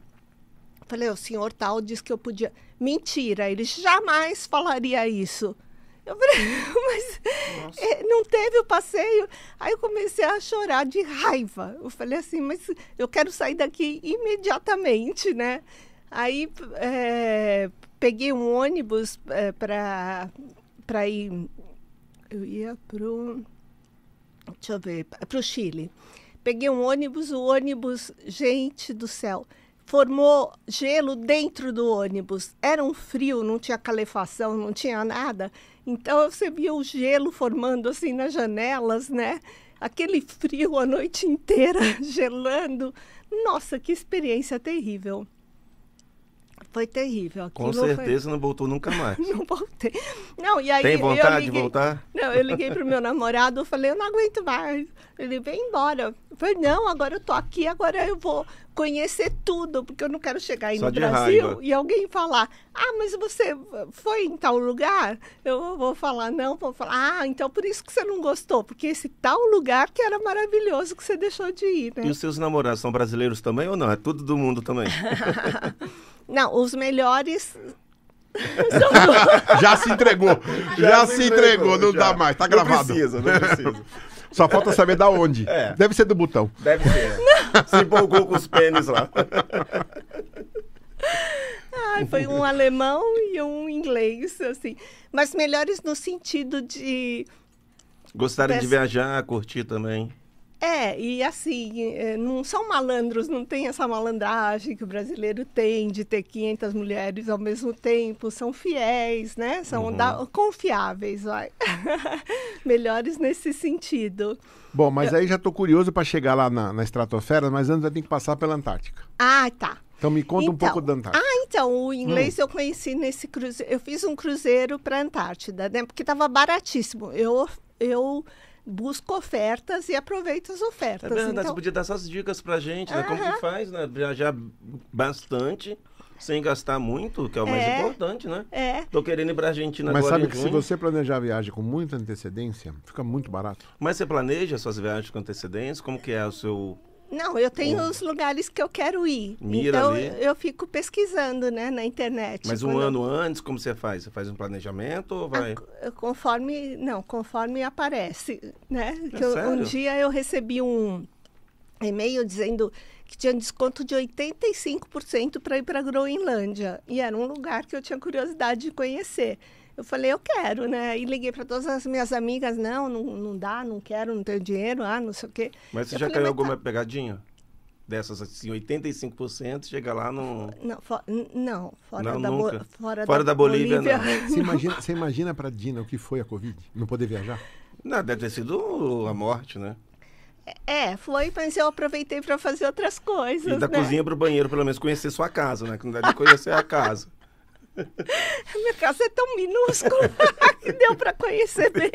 falei: "O senhor tal disse que eu podia mentira, ele jamais falaria isso. Eu falei, [LAUGHS] mas é, não teve o passeio. Aí eu comecei a chorar de raiva. Eu falei assim, mas eu quero sair daqui imediatamente, né? Aí é, peguei um ônibus é, eh, para para ir eu ia para o deixa eu ver, para o Chile. Peguei um ônibus, o ônibus, gente do céu, formou gelo dentro do ônibus. Era um frio, não tinha calefação, não tinha nada. Então você via o gelo formando assim nas janelas, né? Aquele frio a noite inteira [LAUGHS] gelando. Nossa, que experiência terrível. Foi terrível. Aquilo Com certeza foi... não voltou nunca mais. [LAUGHS] não voltei. Não, e aí, Tem vontade liguei... de voltar? Não, eu liguei pro meu namorado, eu falei, eu não aguento mais. Ele, vem embora. Eu falei, não, agora eu tô aqui, agora eu vou conhecer tudo, porque eu não quero chegar aí Só no Brasil raiva. e alguém falar, ah, mas você foi em tal lugar? Eu vou falar, não, vou falar, ah, então por isso que você não gostou, porque esse tal lugar que era maravilhoso que você deixou de ir, né? E os seus namorados são brasileiros também ou não? É tudo do mundo também. [LAUGHS] Não, os melhores. [LAUGHS] [LAUGHS] já se entregou. Já, já se entregou, entregou não já. dá mais, tá gravado. Não precisa, não precisa. [LAUGHS] Só falta saber da onde. É. Deve ser do botão. Deve ser. Não. Se empolgou com os pênis lá. Ai, foi um alemão e um inglês, assim. Mas melhores no sentido de. Gostaram de viajar, curtir também. É, e assim, eh, não são malandros, não tem essa malandragem que o brasileiro tem de ter 500 mulheres ao mesmo tempo, são fiéis, né? São uhum. da... confiáveis, vai. [LAUGHS] Melhores nesse sentido. Bom, mas Eu... aí já estou curioso para chegar lá na, na estratosfera, mas antes eu tenho que passar pela Antártica. Ah, tá. Então me conta então, um pouco da Antártida. Ah, então, o inglês hum. eu conheci nesse cruzeiro. Eu fiz um cruzeiro para a Antártida, né? Porque estava baratíssimo. Eu, eu busca ofertas e aproveita as ofertas. É então... você podia dar essas dicas pra gente, né? Como que faz, né? Viajar bastante sem gastar muito, que é o mais é, importante, né? É. Tô querendo ir pra Argentina Mas agora. Mas sabe que se você planejar a viagem com muita antecedência, fica muito barato. Mas você planeja suas viagens com antecedência? Como que é o seu não, eu tenho um... os lugares que eu quero ir. Mira então ali. eu fico pesquisando, né, na internet. Mas um ano eu... antes, como você faz? Você faz um planejamento ou vai? A, ah, eh, conforme não, conforme aparece, né? É eu, um dia eu recebi um e-mail dizendo que tinha desconto de 85% para ir para a Groenlândia e era um lugar que eu tinha curiosidade de conhecer. Eu falei, eu quero, né? E liguei para todas as minhas amigas, não, não, não dá, não quero, não tenho dinheiro, ah, não sei o quê. Mas você eu já falei, caiu alguma tá... pegadinha? Dessas, assim, 85% chega lá no... Não, for... não fora, não, da, bo... fora, fora da, da, Bolívia, Bolívia não. Você imagina, você imagina Dina o que foi a Covid? Não poder viajar? Não, deve ter sido a morte, né? É, foi, mas eu aproveitei para fazer outras coisas. E da né? cozinha para o banheiro, pelo menos conhecer sua casa, né? Que não dá de conhecer a casa. [LAUGHS] Minha casa é tão minúscula [LAUGHS] que deu para conhecer bem.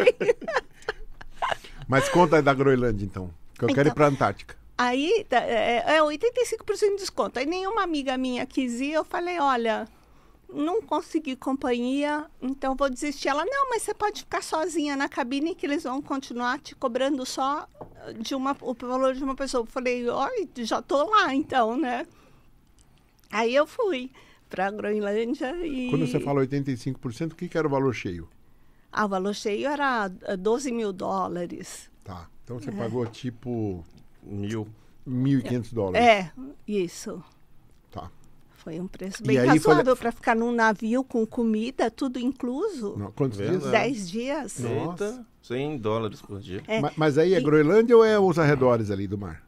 [LAUGHS] Mas conta da Groenlândia, então. Que eu então, quero ir então, para a Antártica. Aí tá, é, é 85% é de desconto. Aí nenhuma amiga minha quis ir. Eu falei, olha, não consegui companhia, então vou desistir. Ela, não, mas você pode ficar sozinha na cabine que eles vão continuar te cobrando só de uma, o valor de uma pessoa. Eu falei, olha, já tô lá então, né? Aí eu fui para a Groenlândia. E... Quando você fala 85%, o que, que era o valor cheio? Ah, o valor cheio era 12 eh, mil dólares. Tá, então você é. pagou tipo... Mil. 1.500 dólares. É, isso. Tá. Foi um preço bem razoável foi... para ficar num navio com comida, tudo incluso. Não, quantos dias? Dez dias. Nossa. 100 dólares por dia. É. Mas, mas, aí é e... Groenlândia ou é os arredores ali do mar?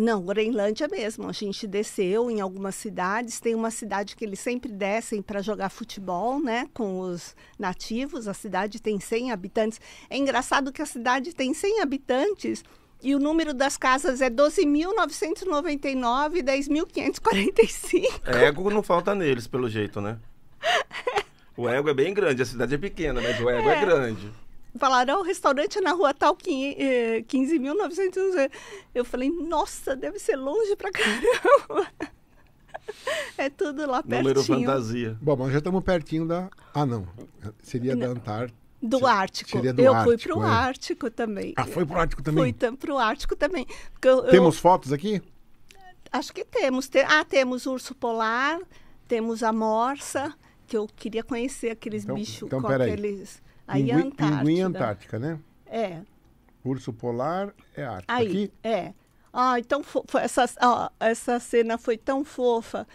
Não, Groenlândia mesmo. A gente desceu em algumas cidades. Tem uma cidade que eles sempre descem para jogar futebol, né? Com os nativos. A cidade tem 100 habitantes. É engraçado que a cidade tem 100 habitantes e o número das casas é 12.999 e 10.545. Ego é, não falta neles, pelo jeito, né? [LAUGHS] O ego é bem grande. A cidade é pequena, mas o ego é, é grande falaram, o restaurante é na rua tal, 15.900. Eh, eu falei, nossa, deve ser longe pra [LAUGHS] caramba. É tudo lá pertinho. Número fantasia. Bom, mas já estamos pertinho da... Ah, não. Seria não. da Do Ártico. Seria do eu Ártico, fui para o é. Ártico também. Ah, foi para o Ártico também? Fui para o Ártico também. Eu, temos eu... fotos aqui? Acho que temos. Ah, temos urso polar, temos a morsa, que eu queria conhecer aqueles então, bichos então, com peraí. aqueles... Aí é é Antártida. Pinguim Antártica, né? É. Urso polar é Ártico. Aí, Aqui? é. Ah, então essa, ó, essa cena foi tão fofa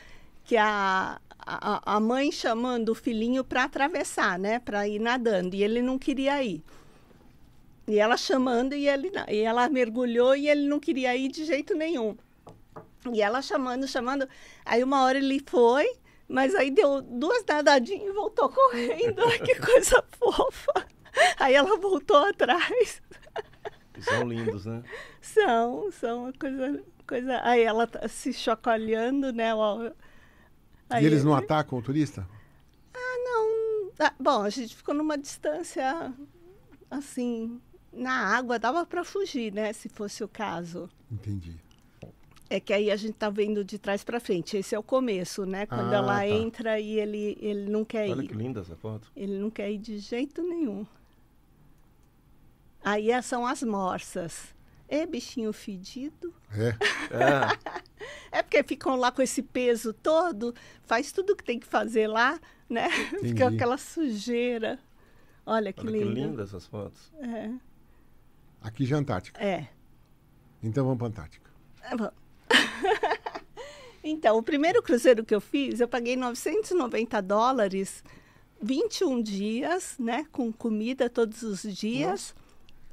que a, a, a mãe chamando o filhinho para atravessar, né? Para ir nadando. E ele não queria ir. E ela chamando e, ele, e ela mergulhou e ele não queria ir de jeito nenhum. E ela chamando, chamando. Aí uma hora ele foi mas aí deu duas nadadinhas e voltou correndo. Ai, que coisa [LAUGHS] fofa. Aí ela voltou atrás. São lindos, né? São, são uma coisa. coisa... Aí ela tá se chocolhando né? Aí e eles não atacam o turista? Ah, não. Ah, bom, a gente ficou numa distância assim. Na água dava para fugir, né? Se fosse o caso. Entendi. É que aí a gente tá vendo de trás para frente. Esse é o começo, né? Quando ah, ela tá. entra e ele, ele não quer Olha ir. Olha que linda essa foto. Ele não quer ir de jeito nenhum. Aí é, são as morsas. É bichinho fedido. É. É. [LAUGHS] é porque ficam lá com esse peso todo, faz tudo o que tem que fazer lá, né? [LAUGHS] Fica aquela sujeira. Olha que Olha linda. Que linda essas fotos. É. Aqui já é Antártica. É. Então vamos para a Antártica. É, vamos. Então, o primeiro cruzeiro que eu fiz, eu paguei 990 dólares, 21 dias, né? Com comida todos os dias.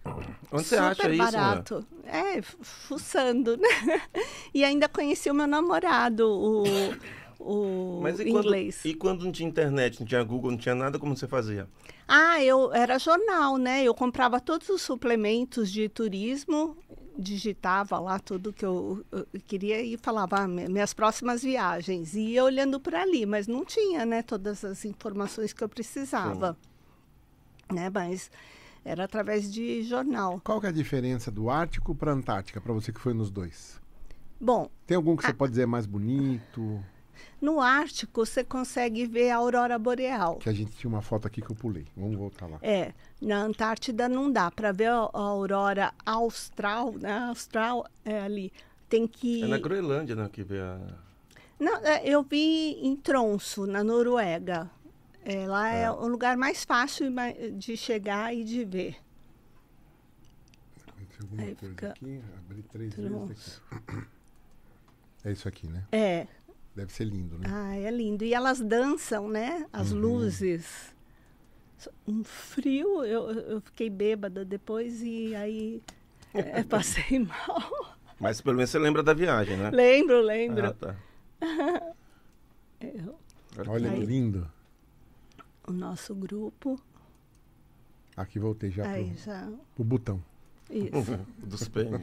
Nossa. Onde você acha barato. isso? barato. É, fuçando, né? [LAUGHS] E ainda conheci o meu namorado, o o Mas e inglês. Quando, e quando não tinha internet, não tinha Google, não tinha nada, como você fazia? Ah, eu era jornal, né? Eu comprava todos os suplementos de turismo, digitava lá tudo que eu, eu queria e falava ah, minhas próximas viagens. E ia olhando por ali, mas não tinha, né, todas as informações que eu precisava. Né? Mas era através de jornal. Qual que é a diferença do Ártico para a Antártica, para você que foi nos dois? Bom, tem algum que a... você pode dizer mais bonito? No Ártico, você consegue ver a aurora boreal. Que a gente tinha uma foto aqui que eu pulei. Vamos voltar lá. É, na Antártida não dá para ver a, a aurora austral, né? Austral é ali. Tem que É na Groenlândia, né, que vê a Não, é, eu vi em Tronso, na Noruega. É, lá é. é o lugar mais fácil de chegar e de ver Aí fica... aqui, abri três vezes aqui. É isso aqui, né? É. Deve ser lindo, né? Ah, é lindo. E elas dançam, né? As uhum. luzes. Um frio, eu, eu fiquei bêbada depois e aí é, [LAUGHS] passei mal. Mas pelo menos você lembra da viagem, né? Lembro, lembro. Ah, tá. [LAUGHS] eu... Olha que lindo. O nosso grupo. Aqui voltei já, aí, pro, já... pro botão. Isso. [LAUGHS] Dos pênis.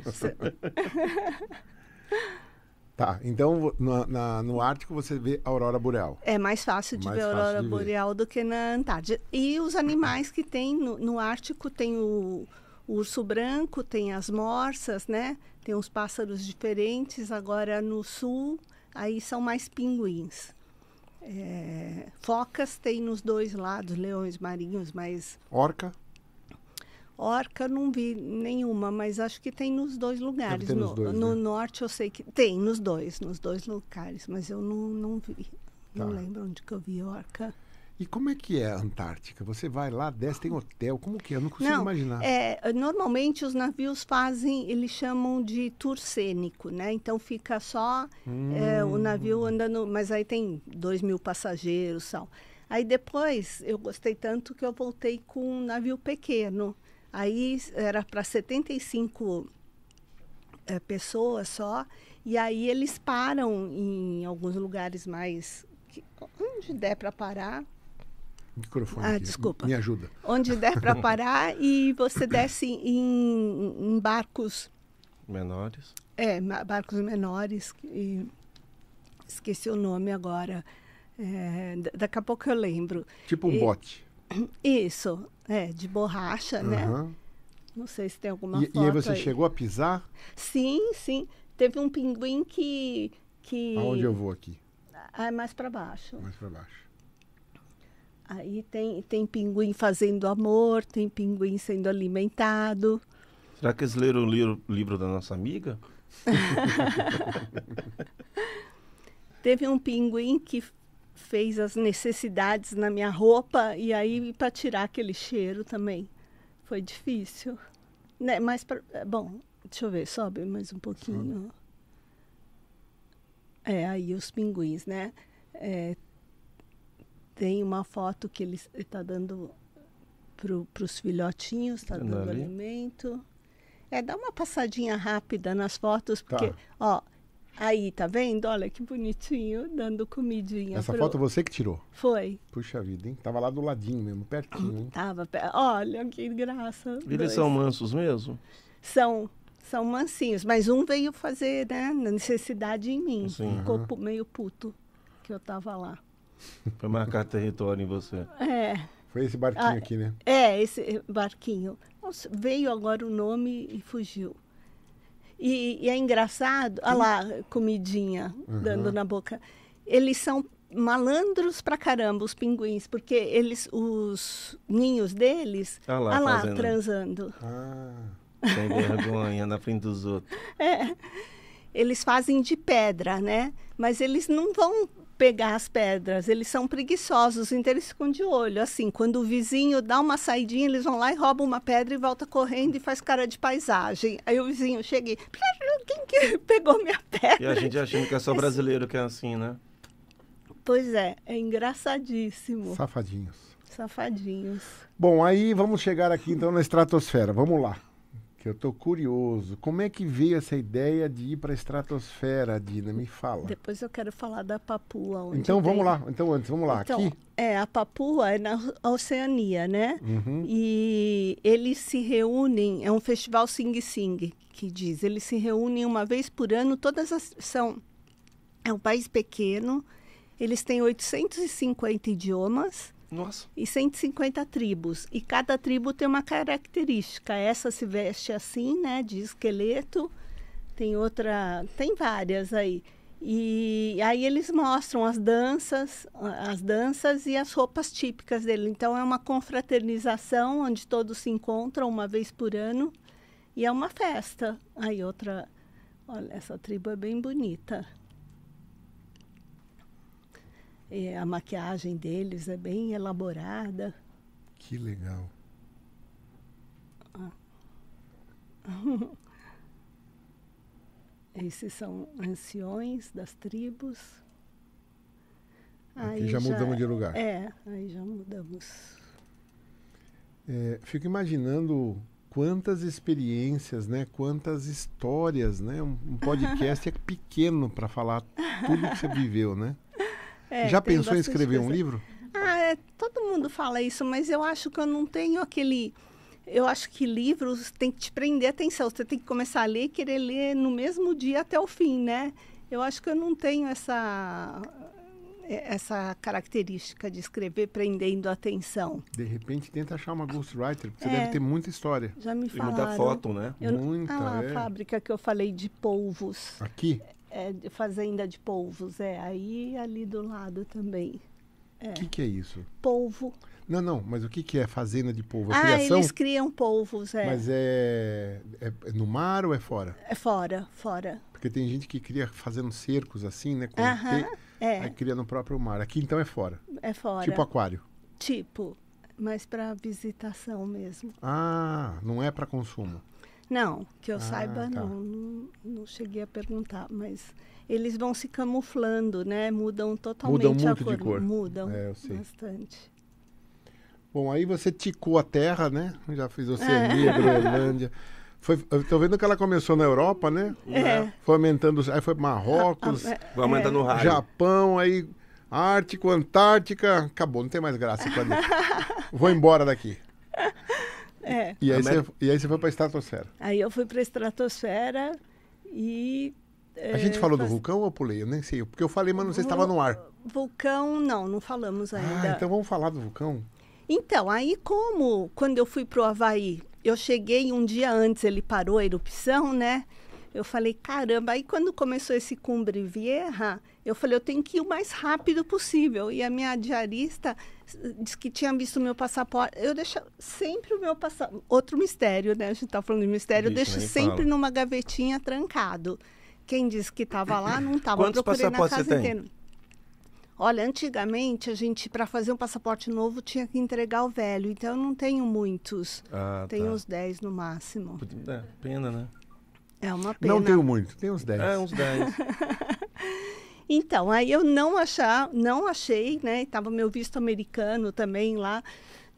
Tá, então no, na, no Ártico você vê a aurora boreal. É mais fácil de mais ver a aurora boreal do que na Antártida. E os animais que tem no, no Ártico tem o, o, urso branco, tem as morsas, né? Tem os pássaros diferentes. Agora no sul, aí são mais pinguins. É, focas tem nos dois lados, leões marinhos, mas... Orca? Orca não vi nenhuma, mas acho que tem nos dois lugares. No, dois, no né? norte eu sei que tem nos dois, nos dois lugares, mas eu não, não vi. Tá. Não lembro onde que eu vi orca. E como é que é a Antártica? Você vai lá, desce, tem hotel, como que é? Eu não consigo não, imaginar. É, normalmente os navios fazem, eles chamam de tour cênico, né? Então fica só hum. é, o hum. navio andando, mas aí tem dois mil passageiros, são. Aí depois eu gostei tanto que eu voltei com um navio pequeno. Aí era para 75 é, pessoas só. E aí eles param em alguns lugares mais. Que, onde der para parar. Microfone. Ah, aqui. desculpa. Me ajuda. Onde der para [LAUGHS] parar e você desce em, em, barcos. Menores? É, barcos menores. E esqueci o nome agora. É, daqui a pouco eu lembro. Tipo um e, bote. Isso, é, de borracha, uhum. né? Não sei se tem alguma e, foto. E aí você aí. chegou a pisar? Sim, sim. Teve um pinguim que. que... Aonde eu vou aqui? Ah, é mais para baixo. Mais para baixo. Aí tem, tem pinguim fazendo amor, tem pinguim sendo alimentado. Será que eles leram o livro, livro da nossa amiga? [LAUGHS] Teve um pinguim que fez as necessidades na minha roupa e aí para tirar aquele cheiro também foi difícil. Né? Mas pra, é, bom, deixa eu ver, sobe mais um pouquinho. É, aí os pinguins, né? É, tem uma foto que ele está dando para os filhotinhos, está dando ali. alimento. É, dá uma passadinha rápida nas fotos, tá. porque, tá. ó, Aí, tá vendo? Olha que bonitinho, dando comidinha. Essa pro... foto você que tirou? Foi. Puxa vida, hein? Tava lá do ladinho mesmo, pertinho, hein? Tava, olha que graça. Eles dois. são mansos mesmo? São, são mansinhos, mas um veio fazer, né, necessidade em mim. Sim. Ficou uhum. meio puto que eu tava lá. Foi marcar território em você. É. Foi esse barquinho ah, aqui, né? É, esse barquinho. Nossa, veio agora o nome e fugiu. E, e é engraçado, olha lá, comidinha uhum. dando na boca. Eles são malandros pra caramba, os pinguins, porque eles, os ninhos deles, tá olha lá, ah lá transando. Ah, sem [LAUGHS] vergonha na frente dos outros. É. Eles fazem de pedra, né? Mas eles não vão pegar as pedras. Eles são preguiçosos, então eles ficam de olho. Assim, quando o vizinho dá uma saidinha, eles vão lá e roubam uma pedra e volta correndo e faz cara de paisagem. Aí o vizinho chega e... Quem que [LAUGHS] pegou minha pedra? E a gente achando que é só brasileiro que é assim, né? Pois é, é engraçadíssimo. Safadinhos. Safadinhos. Bom, aí vamos chegar aqui então na estratosfera. Vamos lá eu estou curioso. Como é que veio essa ideia de ir para a estratosfera, Dina? Me fala. Depois eu quero falar da Papua. então vamos lá. Então antes, vamos lá. Então, Aqui? É, a Papua é na Oceania, né? Uhum. E eles se reúnem, é um festival Sing Sing, que diz. Eles se reúnem uma vez por ano, todas as... São, é um país pequeno, eles têm 850 idiomas nossa. E 150 tribos. E cada tribo tem uma característica. Essa se veste assim, né? De esqueleto. Tem outra. Tem várias aí. E aí eles mostram as danças, as danças e as roupas típicas dele. Então é uma confraternização onde todos se encontram uma vez por ano e é uma festa. Aí outra, olha, essa tribo é bem bonita a maquiagem deles é bem elaborada. Que legal. [LAUGHS] Esses são anciões das tribos. Aqui aí já, já mudamos de lugar. É, aí já mudamos. É, fico imaginando quantas experiências, né? Quantas histórias, né? Um podcast é [LAUGHS] pequeno para falar tudo que você viveu, né? É, Já pensou em escrever coisa. um livro? Ah, é, todo mundo fala isso, mas eu acho que eu não tenho aquele. Eu acho que livros tem que te prender atenção. Você tem que começar a ler e querer ler no mesmo dia até o fim, né? Eu acho que eu não tenho essa essa característica de escrever prendendo a atenção. De repente tenta achar uma ghostwriter, porque é, você deve ter muita história. Já me falaram. E muita foto, né? Eu, muita, ah, é. a fábrica que eu falei de polvos. Aqui? é, fazenda de polvos, é. Aí ali do lado também. O é. que, que é isso? Polvo. Não, não, mas o que, que é fazenda de polvo? É ah, criação? eles criam polvos, é. Mas é, é, é, no mar ou é fora? É fora, fora. Porque tem gente que cria fazendo cercos assim, né? Com te, é. Aí cria no próprio mar. Aqui então é fora. É fora. Tipo aquário. Tipo, mas para visitação mesmo. Ah, não é para consumo. Não, que eu ah, saiba, tá. não, não, não. cheguei a perguntar, mas eles vão se camuflando, né? Mudam totalmente Mudam muito a cor. De cor. Mudam é, bastante. Bom, aí você ticou a terra, né? Já fiz Oceania, é. [LAUGHS] Groenlândia. Estou vendo que ela começou na Europa, né? É. Né? Foi aumentando, aí foi Marrocos, a, ah, a, ah, foi é. Japão, aí Ártico, Antártica, acabou, não tem mais graça Vou embora daqui. [LAUGHS] É. E, aí você, e aí você foi para a estratosfera. Aí eu fui para a estratosfera e... É, a gente eh, falou faz... do vulcão ou pulei? Eu nem sei. Porque eu falei, mas não sei se estava no ar. Vulcão, não, não falamos ah, ainda. Ah, então vamos falar do vulcão? Então, aí como quando eu fui para o Havaí, eu cheguei um dia antes, ele parou a erupção, né? Eu falei, caramba, aí quando começou esse Cumbre Vieja, eu falei, eu tenho que ir o mais rápido possível. E a minha diarista disse que tinha visto o meu passaporte. Eu deixo sempre o meu passaporte. Outro mistério, né? A gente tá falando de mistério. Bicho, eu deixo sempre fala. numa gavetinha trancado. Quem disse que tava lá, não tava. Quantos passaportes você tem? Inteira. Olha, antigamente a gente, para fazer um passaporte novo, tinha que entregar o velho. Então eu não tenho muitos. Ah, tenho tá. uns 10 no máximo. É, pena, né? É uma pena. Não tenho muito, tenho uns 10. É, uns 10. [LAUGHS] Então, aí eu não achar, não achei, né? Tava meu visto americano também lá.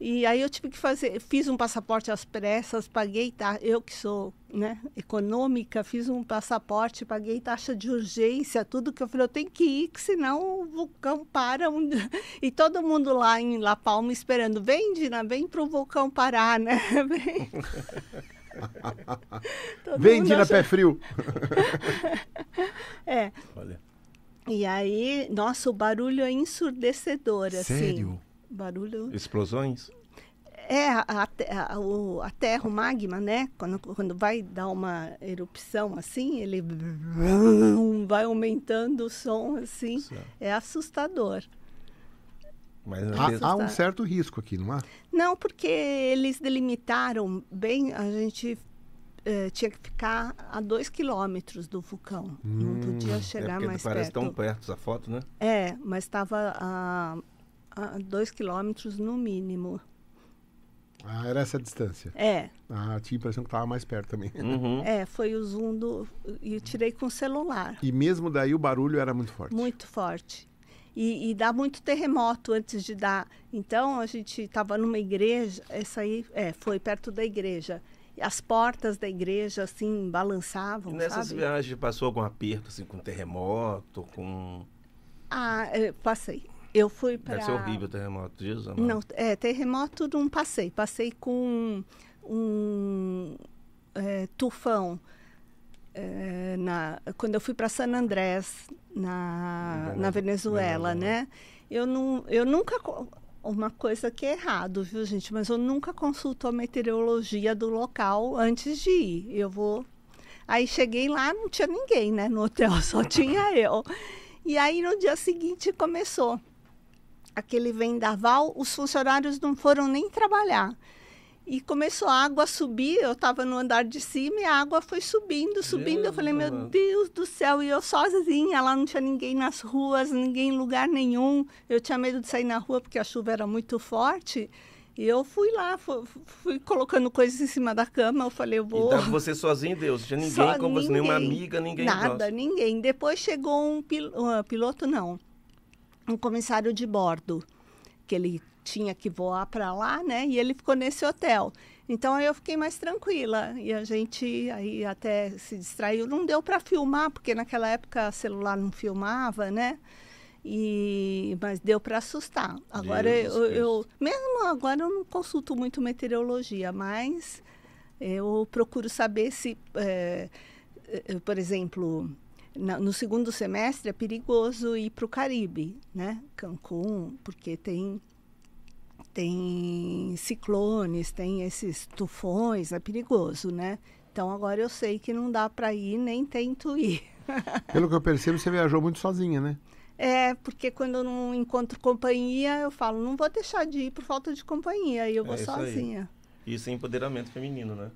E aí eu tive que fazer, fiz um passaporte às pressas, paguei, tá, eu que sou, né, econômica, fiz um passaporte, paguei taxa de urgência, tudo que eu falei, eu tenho que ir, que senão o vulcão para um... e todo mundo lá em La Palma esperando, vem, Dina, vem pro vulcão parar, né? [LAUGHS] Vem. [LAUGHS] Todo Vem, Dina Pé Frio. [LAUGHS] é. Olha. E aí, nossa, o barulho é ensurdecedor, Sério? assim. Sério? Barulho... Explosões? É, a, a, o, a terra, o magma, né? Quando, quando vai dar uma erupção assim, ele [LAUGHS] vai aumentando o som assim. É assustador. Mas é há, assustador. há, um certo risco aqui, não há? Não, porque eles delimitaram bem, a gente Uh, tinha que ficar a dois quilômetros do vulcão. Hum, não podia é chegar é mais parece perto. Parece tão perto essa foto, né? É, mas estava a, a, dois quilômetros no mínimo. Ah, era essa a distância? É. Ah, tinha a impressão que estava mais perto também. Uhum. É, foi o zoom do. E tirei com o celular. E mesmo daí o barulho era muito forte? Muito forte. E, e, dá muito terremoto antes de dar. Então a gente estava numa igreja, essa aí é, foi perto da igreja as portas da igreja assim balançavam. E nessas sabe? viagens passou algum aperto assim com terremoto, com Ah, passei. Eu fui para Deve ser horrível o terremoto, Jesus amado. Não, é, terremoto não passei, passei com um é, tufão. É, na, quando eu fui para San Andrés, na, na, na Venezuela, Venezuela, né? Eu, não, eu nunca uma coisa que é errado, viu, gente? Mas eu nunca consulto a meteorologia do local antes de ir. Eu vou. Aí cheguei lá, não tinha ninguém, né? No hotel [LAUGHS] só tinha eu. E aí no dia seguinte começou aquele vendaval. Os funcionários não foram nem trabalhar. E começou a água a subir, eu estava no andar de cima e a água foi subindo, subindo. Eu falei, meu Deus do céu, e eu sozinha, lá não tinha ninguém nas ruas, ninguém em lugar nenhum. Eu tinha medo de sair na rua porque a chuva era muito forte. E eu fui lá, fui, fui, colocando coisas em cima da cama. Eu falei, eu vou. E então, tava você sozinho, Deus? Tinha [LAUGHS] ninguém Só, com você, nenhuma amiga, ninguém. Nada, nosso. ninguém. Depois chegou um pil... uh, piloto, não, um comissário de bordo, que ele tinha que voar para lá, né? E ele ficou nesse hotel. Então aí eu fiquei mais tranquila e a gente aí até se distraiu. Não deu para filmar porque naquela época celular não filmava, né? E mas deu para assustar. Agora eu, eu, mesmo agora eu não consulto muito meteorologia, mas eu procuro saber se, é, por exemplo, no segundo semestre é perigoso ir para o Caribe, né? Cancún, porque tem tem ciclones, tem esses tufões, é perigoso, né? Então agora eu sei que não dá para ir, nem tento ir. [LAUGHS] Pelo que eu percebo, você viajou muito sozinha, né? É, porque quando eu não encontro companhia, eu falo, não vou deixar de ir por falta de companhia, e eu é vou é, sozinha. Isso, isso é empoderamento feminino, né?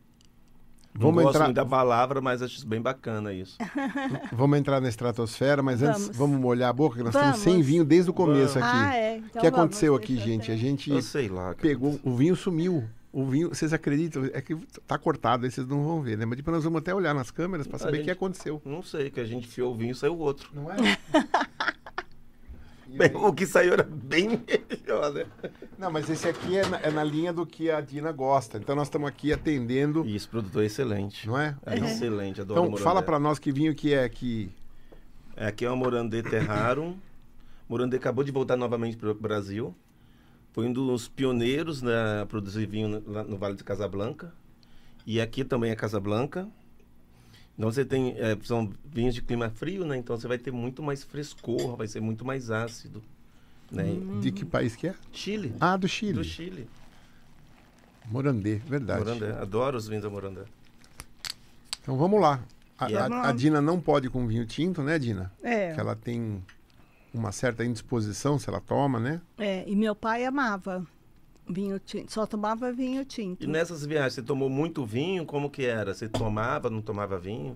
Vamos não gosto entrar... muito da palavra, mas acho bem bacana isso. [LAUGHS] vamos entrar na estratosfera, mas vamos. antes vamos molhar a boca, que nós vamos. estamos sem vinho desde o começo vamos. aqui. Ah, é. Então o que aconteceu aqui, gente? A gente lá, pegou, o vinho sumiu. O vinho, vocês acreditam? É que tá cortado, aí vocês não vão ver, né? Mas depois nós vamos até olhar nas câmeras para saber o que aconteceu. Não sei, que a gente fiou o vinho e saiu outro. Não é? [LAUGHS] [LAUGHS] Bem, o que saiu era bem melhor, né? Não, mas esse aqui é na, é na linha do que a Dina gosta. Então nós estamos aqui atendendo. Isso, produtor é excelente. Não é? é excelente, adoro Então fala para nós que vinho que é que. É, aqui é o Morandê Terrarum. Morandê acabou de voltar novamente para o Brasil. Foi um dos pioneiros na né, produzir vinho no, no Vale de Casablanca. E aqui também é Casablanca. Então você tem, é, são vinhos de clima frio, né? Então você vai ter muito mais frescor, vai ser muito mais ácido. Né? Hum. De que país que é? Chile. Ah, do Chile. Do Chile. Morandê, verdade. Morandê, adoro os vinhos da Morandê. Então vamos lá. A, a, a, Dina não pode com vinho tinto, né, Dina? É. Que ela tem uma certa indisposição se ela toma, né? É, e meu pai amava. Vinho tinto. Só tomava vinho tinto. E nessas viagens, você tomou muito vinho? Como que era? Você tomava, não tomava vinho?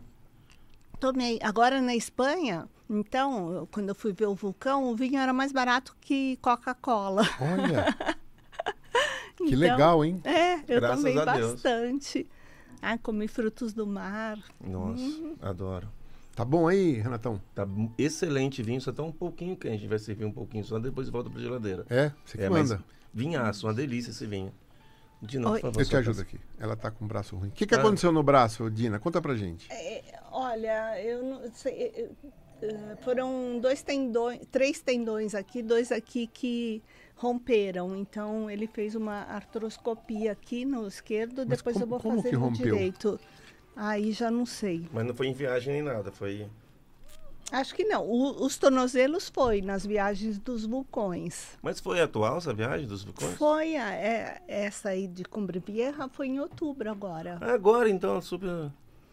Tomei. Agora na Espanha, então, eu, quando eu fui ver o vulcão, o vinho era mais barato que Coca-Cola. Olha! [LAUGHS] então, que legal, hein? É, eu Graças tomei bastante. Ah, comi frutos do mar. Nossa, hum. adoro. Tá bom aí, Renatão? Tá excelente vinho, só tá um pouquinho quente. A gente vai servir um pouquinho só, depois volta pra geladeira. É, você que é, manda. Mas... Vinhaço, uma delícia esse vinho. Dina, Oi. por favor. Eu te ajudo aqui. Ela tá com o braço ruim. O que, que ah. aconteceu no braço, Dina? Conta pra gente. É, olha, eu não sei. Eh, foram dois tendões, três tendões aqui, dois aqui que romperam. Então ele fez uma artroscopia aqui no esquerdo, Mas depois como, eu vou fazer no direito. Aí já não sei. Mas não foi em viagem nem nada, foi. Acho que não. O, os tornozelos foi nas viagens dos vulcões. Mas foi atual essa viagem dos vulcões? Foi. A, é, é, essa aí de Vieja. foi em outubro agora. É agora, então, super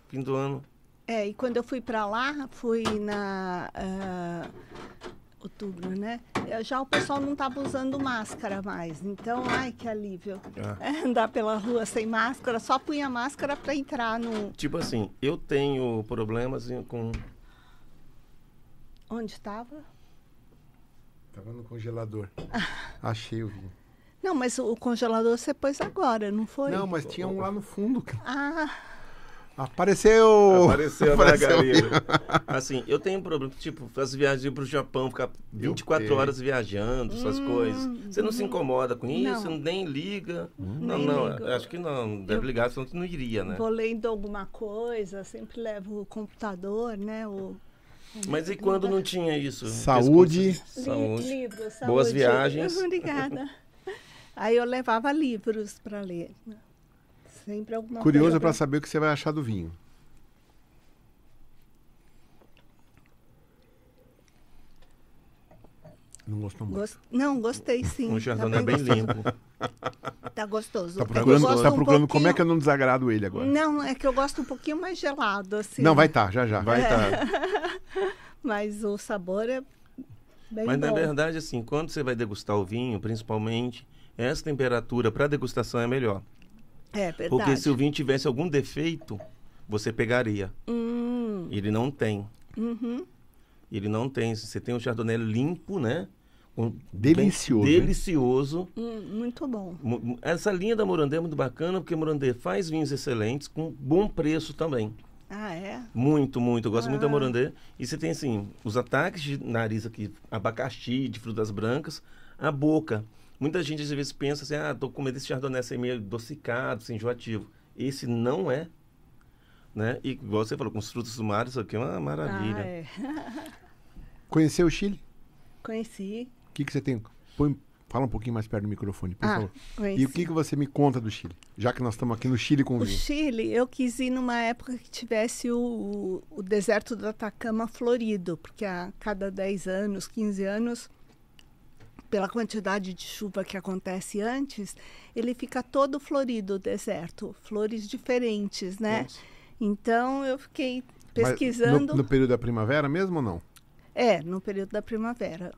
fim do ano. É, e quando eu fui para lá, fui na. Uh, outubro, né? Já o pessoal não estava usando máscara mais. Então, ai, que alívio. Ah. É, [LAUGHS] andar pela rua sem máscara, só punha máscara para entrar no. Tipo assim, eu tenho problemas com Onde estava? Estava no congelador. [LAUGHS] Achei o vinho. Não, mas o congelador você pôs agora, não foi? Não, mas tinha um lá no fundo. Ah. Apareceu! Apareceu, Apareceu né, assim, eu tenho um problema, tipo, as viagens o Japão, ficar 24 horas viajando, essas hum, coisas. Você não hum, se incomoda com isso? Não. Nem liga? Hum. Não, nem não, ligo. acho que não. Deve eu, ligar, senão você não iria, né? Vou lendo alguma coisa, sempre levo o computador, né? O, Uhum. Mas e quando não tinha isso? Saúde. Saúde. saúde. Boas viagens. Uhum, obrigada. [LAUGHS] Aí eu levava livros para ler. Sempre alguma Curioso para saber o que você vai achar do vinho. Não gostou muito? Gost... Não, gostei sim. O chardonnay tá é bem gostoso. limpo. Tá gostoso. Tá procurando, tá procurando um pouquinho... como é que eu não desagrado ele agora? Não, é que eu gosto um pouquinho mais gelado, assim. Não, vai estar, tá, já já. Vai estar. É. Tá. [LAUGHS] Mas o sabor é bem Mas bom. na verdade, assim, quando você vai degustar o vinho, principalmente, essa temperatura para degustação é melhor. É, verdade. Porque se o vinho tivesse algum defeito, você pegaria. Hum. Ele não tem. Uhum. Ele não tem. Você tem o chardonnay limpo, né? Um delicioso. delicioso. Hum, muito bom. Essa linha da Morandê é muito bacana, porque Morandê faz vinhos excelentes com bom preço também. Ah, é? Muito, muito. Eu gosto ah. muito da ah. Morandê. E você tem, assim, os ataques de nariz aqui, abacaxi, de frutas brancas, a boca. Muita gente às vezes pensa assim, ah, tô comendo esse chardonnay assim, meio adocicado, sem enjoativo. Esse não é. Né? E igual você falou, com os frutos do mar, isso aqui é uma maravilha. Ah, é. [LAUGHS] Conheceu o Chile? Conheci que, que você tem? Põe, fala um pouquinho mais perto do microfone, por ah, favor. E o que, que você me conta do Chile? Já que nós estamos aqui no Chile com o Chile, eu quis ir numa época que tivesse o, o deserto do Atacama florido, porque a cada 10 anos, 15 anos, pela quantidade de chuva que acontece antes, ele fica todo florido o deserto, flores diferentes, né? Então eu fiquei pesquisando. No, no, período da primavera mesmo ou não? É, no período da primavera.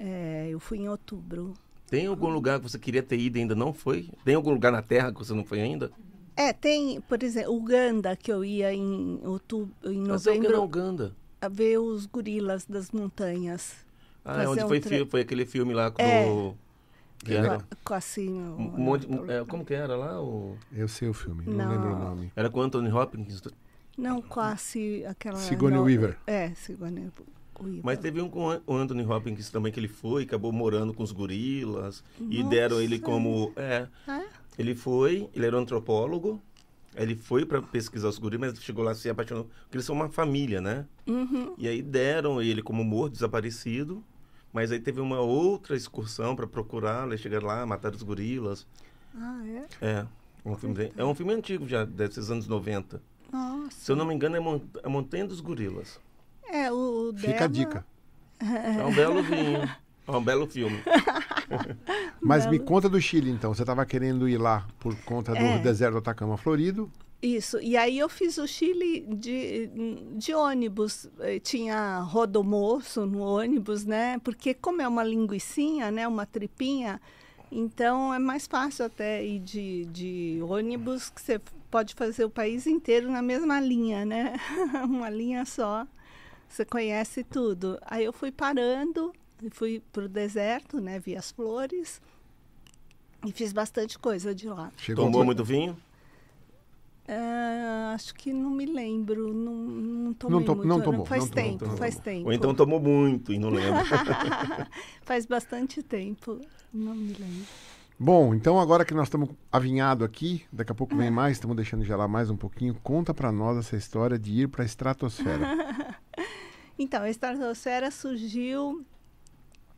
É, eu fui em outubro. Tem algum uhum. lugar que você queria ter ido e ainda não foi? Tem algum lugar na Terra que você não foi ainda? É, tem, por exemplo, Uganda, que eu ia em outubro, em é novembro. Mas eu Uganda? A ver os gorilas das montanhas. Ah, é onde um foi, tre... foi aquele filme lá com é. o... Que era? Com assim, um né? monte, é, como que era lá? O... Eu sei o filme, não, não lembro o nome. Era com Anthony Hopkins? Não, quase aquela... Sigourney Weaver. É, Sigourney Weaver. Ui, Mas teve um com o Anthony Hopkins também que ele foi, acabou morando com os gorilas Nossa. e deram ele como. É, é, Ele foi, ele era um antropólogo. Ele foi para pesquisar os gorilas, mas chegou lá se apaixonou, porque eles são uma família, né? Uhum. E aí deram ele como morto, desaparecido. Mas aí teve uma outra excursão para procurar, eles chegaram lá, mataram os gorilas. Ah, é? É. Um filme, é um filme antigo já, desses anos 90. Nossa. Se eu não me engano, é, Mont é Montanha dos Gorilas. Fica a dica. É um belo vinho. É um belo filme. [LAUGHS] Mas belo. me conta do Chile, então. Você estava querendo ir lá por conta do é. deserto do Atacama florido. Isso. E aí eu fiz o Chile de, de ônibus. Eh, tinha rodomoço no ônibus, né? Porque como é uma linguiçinha, né? Uma tripinha... Então é mais fácil até ir de, de ônibus, que você pode fazer o país inteiro na mesma linha, né? [LAUGHS] Uma linha só você conhece tudo. Aí eu fui parando, fui para o deserto, né? Vi as flores e fiz bastante coisa de lá. Chegou Tomou muito vinho? Uh, acho que não me lembro, não, não tomei não to, muito. Não tomou, faz não tempo, tomou, faz tempo. Ou então tomou muito e não lembro. [LAUGHS] faz bastante tempo, não me lembro. Bom, então agora que nós estamos avinhado aqui, daqui a pouco vem mais, estamos deixando gelar mais um pouquinho. Conta para nós essa história de ir para a estratosfera. [LAUGHS] Então, a Estratosfera surgiu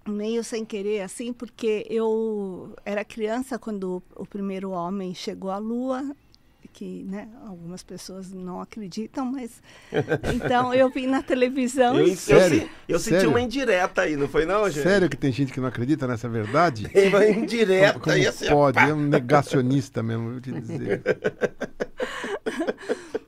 meio sem querer, assim, porque eu era criança quando o primeiro homem chegou à Lua, que né, algumas pessoas não acreditam, mas então eu vi na televisão eu, e sério? eu, eu sério? senti uma indireta aí, não foi não, gente? Sério que tem gente que não acredita nessa verdade? Tem uma indireta como, como aí, assim, pode, é um negacionista mesmo, vou te dizer. [LAUGHS]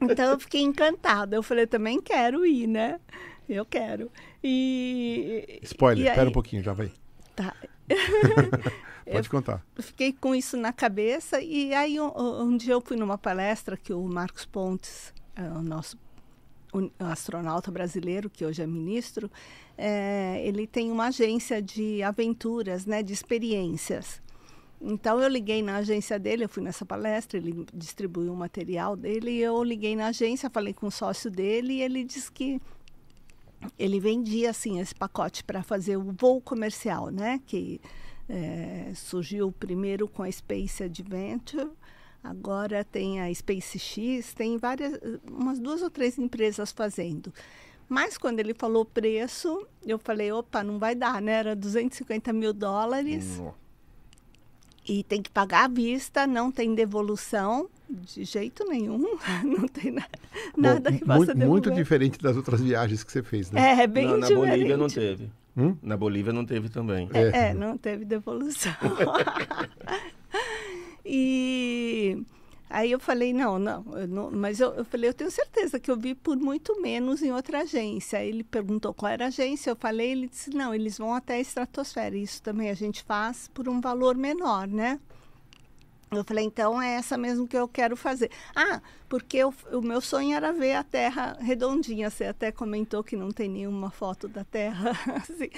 Então eu fiquei encantada. Eu falei, também quero ir, né? Eu quero. E. Spoiler, espera aí... pera um pouquinho, já vai. Tá. [LAUGHS] Pode contar. Eu fiquei com isso na cabeça e aí um, um, dia eu fui numa palestra que o Marcos Pontes, é, o nosso astronauta brasileiro que hoje é ministro, é, ele tem uma agência de aventuras, né, de experiências. Então eu liguei na agência dele, eu fui nessa palestra, ele distribuiu o material dele, e eu liguei na agência, falei com o sócio dele e ele disse que ele vendia assim esse pacote para fazer o voo comercial, né? Que é, surgiu primeiro com a Space Adventure, agora tem a SpaceX, tem várias, umas duas ou três empresas fazendo. Mas quando ele falou o preço, eu falei, opa, não vai dar, né? Era 250 mil dólares e tem que pagar à vista, não tem devolução de jeito nenhum, [LAUGHS] não tem na, nada que possa muito, devolver. Muito diferente das outras viagens que você fez, né? É, é bem na, diferente. Na Bolívia não teve. Hum? Na Bolívia não teve também. É, é, é não teve devolução. [LAUGHS] [LAUGHS] e Aí eu falei, não, não, eu não mas eu, eu, falei, eu tenho certeza que eu vi por muito menos em outra agência. Aí ele perguntou qual era a agência, eu falei, ele disse, não, eles vão até a estratosfera. Isso também a gente faz por um valor menor, né? Eu falei, então é essa mesmo que eu quero fazer. Ah, porque eu, o meu sonho era ver a Terra redondinha. Você até comentou que não tem nenhuma foto da Terra [LAUGHS] assim,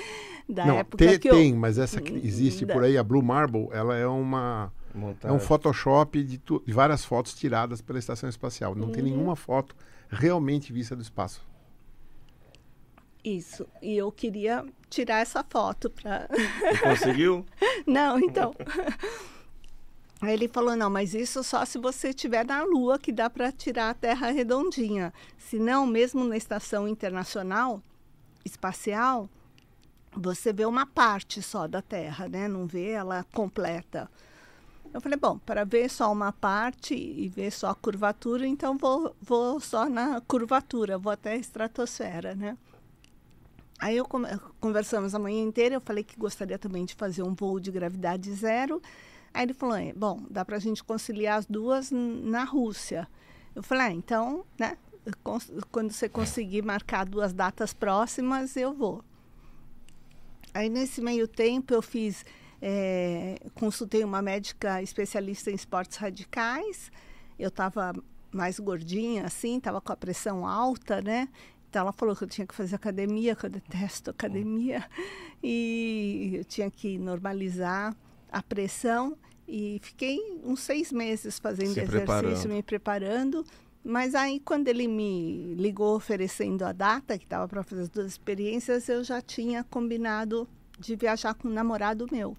da não, época tem, que eu... tem, mas essa que hum, existe da... por aí, a Blue Marble, ela é uma Montagem. É um Photoshop de, tu, de, várias fotos tiradas pela estação espacial. Não uhum. tem nenhuma foto realmente vista do espaço. Isso. E eu queria tirar essa foto para. Conseguiu? [LAUGHS] não, então. Aí [LAUGHS] ele falou: não, mas isso só se você estiver na Lua, que dá para tirar a Terra redondinha. Se não, mesmo na estação internacional espacial, você vê uma parte só da Terra, né? Não vê ela completa. Eu falei, bom, para ver só uma parte e ver só a curvatura, então vou, vou só na curvatura, vou até a estratosfera, né? Aí eu conversamos a manhã inteira, eu falei que gostaria também de fazer um voo de gravidade zero. Aí ele falou, é, bom, dá para a gente conciliar as duas na Rússia. Eu falei, ah, então, né, quando você conseguir marcar duas datas próximas, eu vou. Aí nesse meio tempo eu fiz é, consultei uma médica especialista em esportes radicais. Eu estava mais gordinha, assim, estava com a pressão alta, né? Então ela falou que eu tinha que fazer academia, que eu detesto academia, e eu tinha que normalizar a pressão. E fiquei uns seis meses fazendo Se exercício, preparando. me preparando. Mas aí, quando ele me ligou oferecendo a data, que estava para fazer as duas experiências, eu já tinha combinado de viajar com um namorado meu.